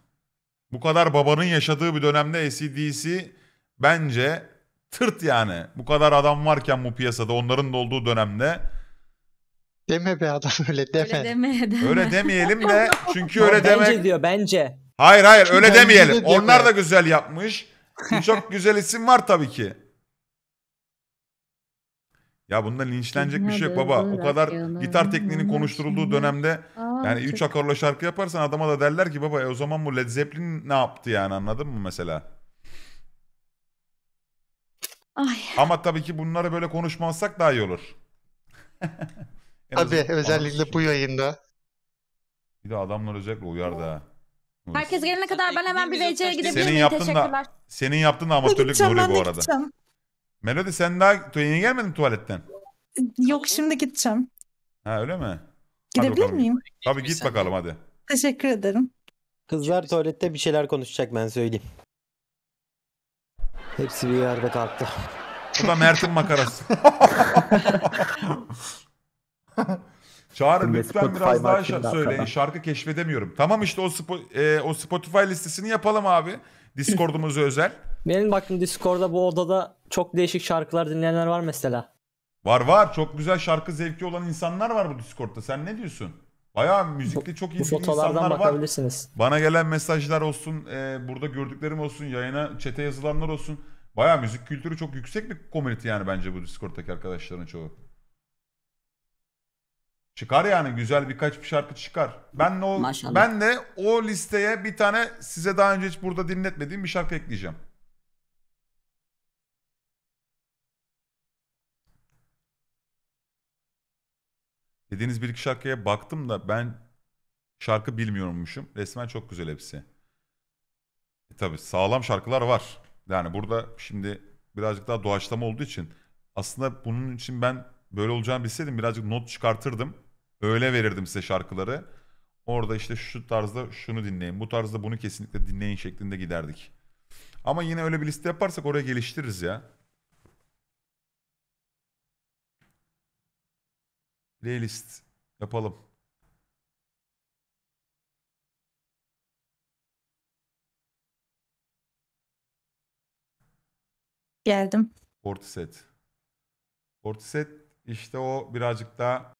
Bu kadar babanın yaşadığı bir dönemde ACDC bence tırt yani. Bu kadar adam varken bu piyasada onların da olduğu dönemde Deme be adam öyle deme. Öyle deme. deme. Öyle demeyelim de <laughs> çünkü öyle bence demek. Bence diyor bence. Hayır hayır Çünkü öyle demeyelim. De Onlar da güzel yapmış. Çok <laughs> güzel isim var tabii ki. Ya bunda linçlenecek bir şey yok baba. O kadar gitar tekniğinin konuşturulduğu dönemde yani 3 akorla şarkı yaparsan adama da derler ki baba e, o zaman bu Led Zeppelin ne yaptı yani anladın mı mesela? Ay. Ama tabii ki bunları böyle konuşmazsak daha iyi olur. <laughs> abi özellikle bu yayında. Bir de adamlar özellikle uyardı ha. Herkes gelene kadar ben hemen bir VC'ye gidebilir miyim? yaptığın da, Teşekkürler. senin yaptığın da amatörlük Gideceğim Nuri bu arada. gideceğim. Melody sen daha tu- yeni gelmedin tuvaletten. Yok şimdi gideceğim. Ha öyle mi? Gidebilir miyim? Tabii git bakalım hadi. Teşekkür ederim. Kızlar tuvalette bir şeyler konuşacak ben söyleyeyim. Hepsi bir yerde kalktı. Bu da Mert'in makarası. <laughs> Çağrı lütfen Spotify biraz daha şa- söyleyin. Şarkı keşfedemiyorum. Tamam işte o, spo- e, o Spotify listesini yapalım abi. Discord'umuz özel. <laughs> Benim baktım Discord'da bu odada çok değişik şarkılar dinleyenler var mesela. Var var. Çok güzel şarkı zevki olan insanlar var bu Discord'da. Sen ne diyorsun? Bayağı müzikte çok iyi insanlar var. Bana gelen mesajlar olsun, e, burada gördüklerim olsun, yayına çete yazılanlar olsun. Bayağı müzik kültürü çok yüksek bir komünite yani bence bu Discord'daki arkadaşların çoğu. Çıkar yani güzel birkaç bir şarkı çıkar. Ben de o Maşallah. ben de o listeye bir tane size daha önce hiç burada dinletmediğim bir şarkı ekleyeceğim. Dediğiniz bir iki şarkıya baktım da ben şarkı bilmiyormuşum. Resmen çok güzel hepsi. E tabi sağlam şarkılar var. Yani burada şimdi birazcık daha doğaçlama olduğu için aslında bunun için ben böyle olacağını bilseydim birazcık not çıkartırdım. Öyle verirdim size şarkıları. Orada işte şu tarzda şunu dinleyin, bu tarzda bunu kesinlikle dinleyin şeklinde giderdik. Ama yine öyle bir liste yaparsak oraya geliştiririz ya. Playlist yapalım. Geldim. Portiset. Portiset işte o birazcık da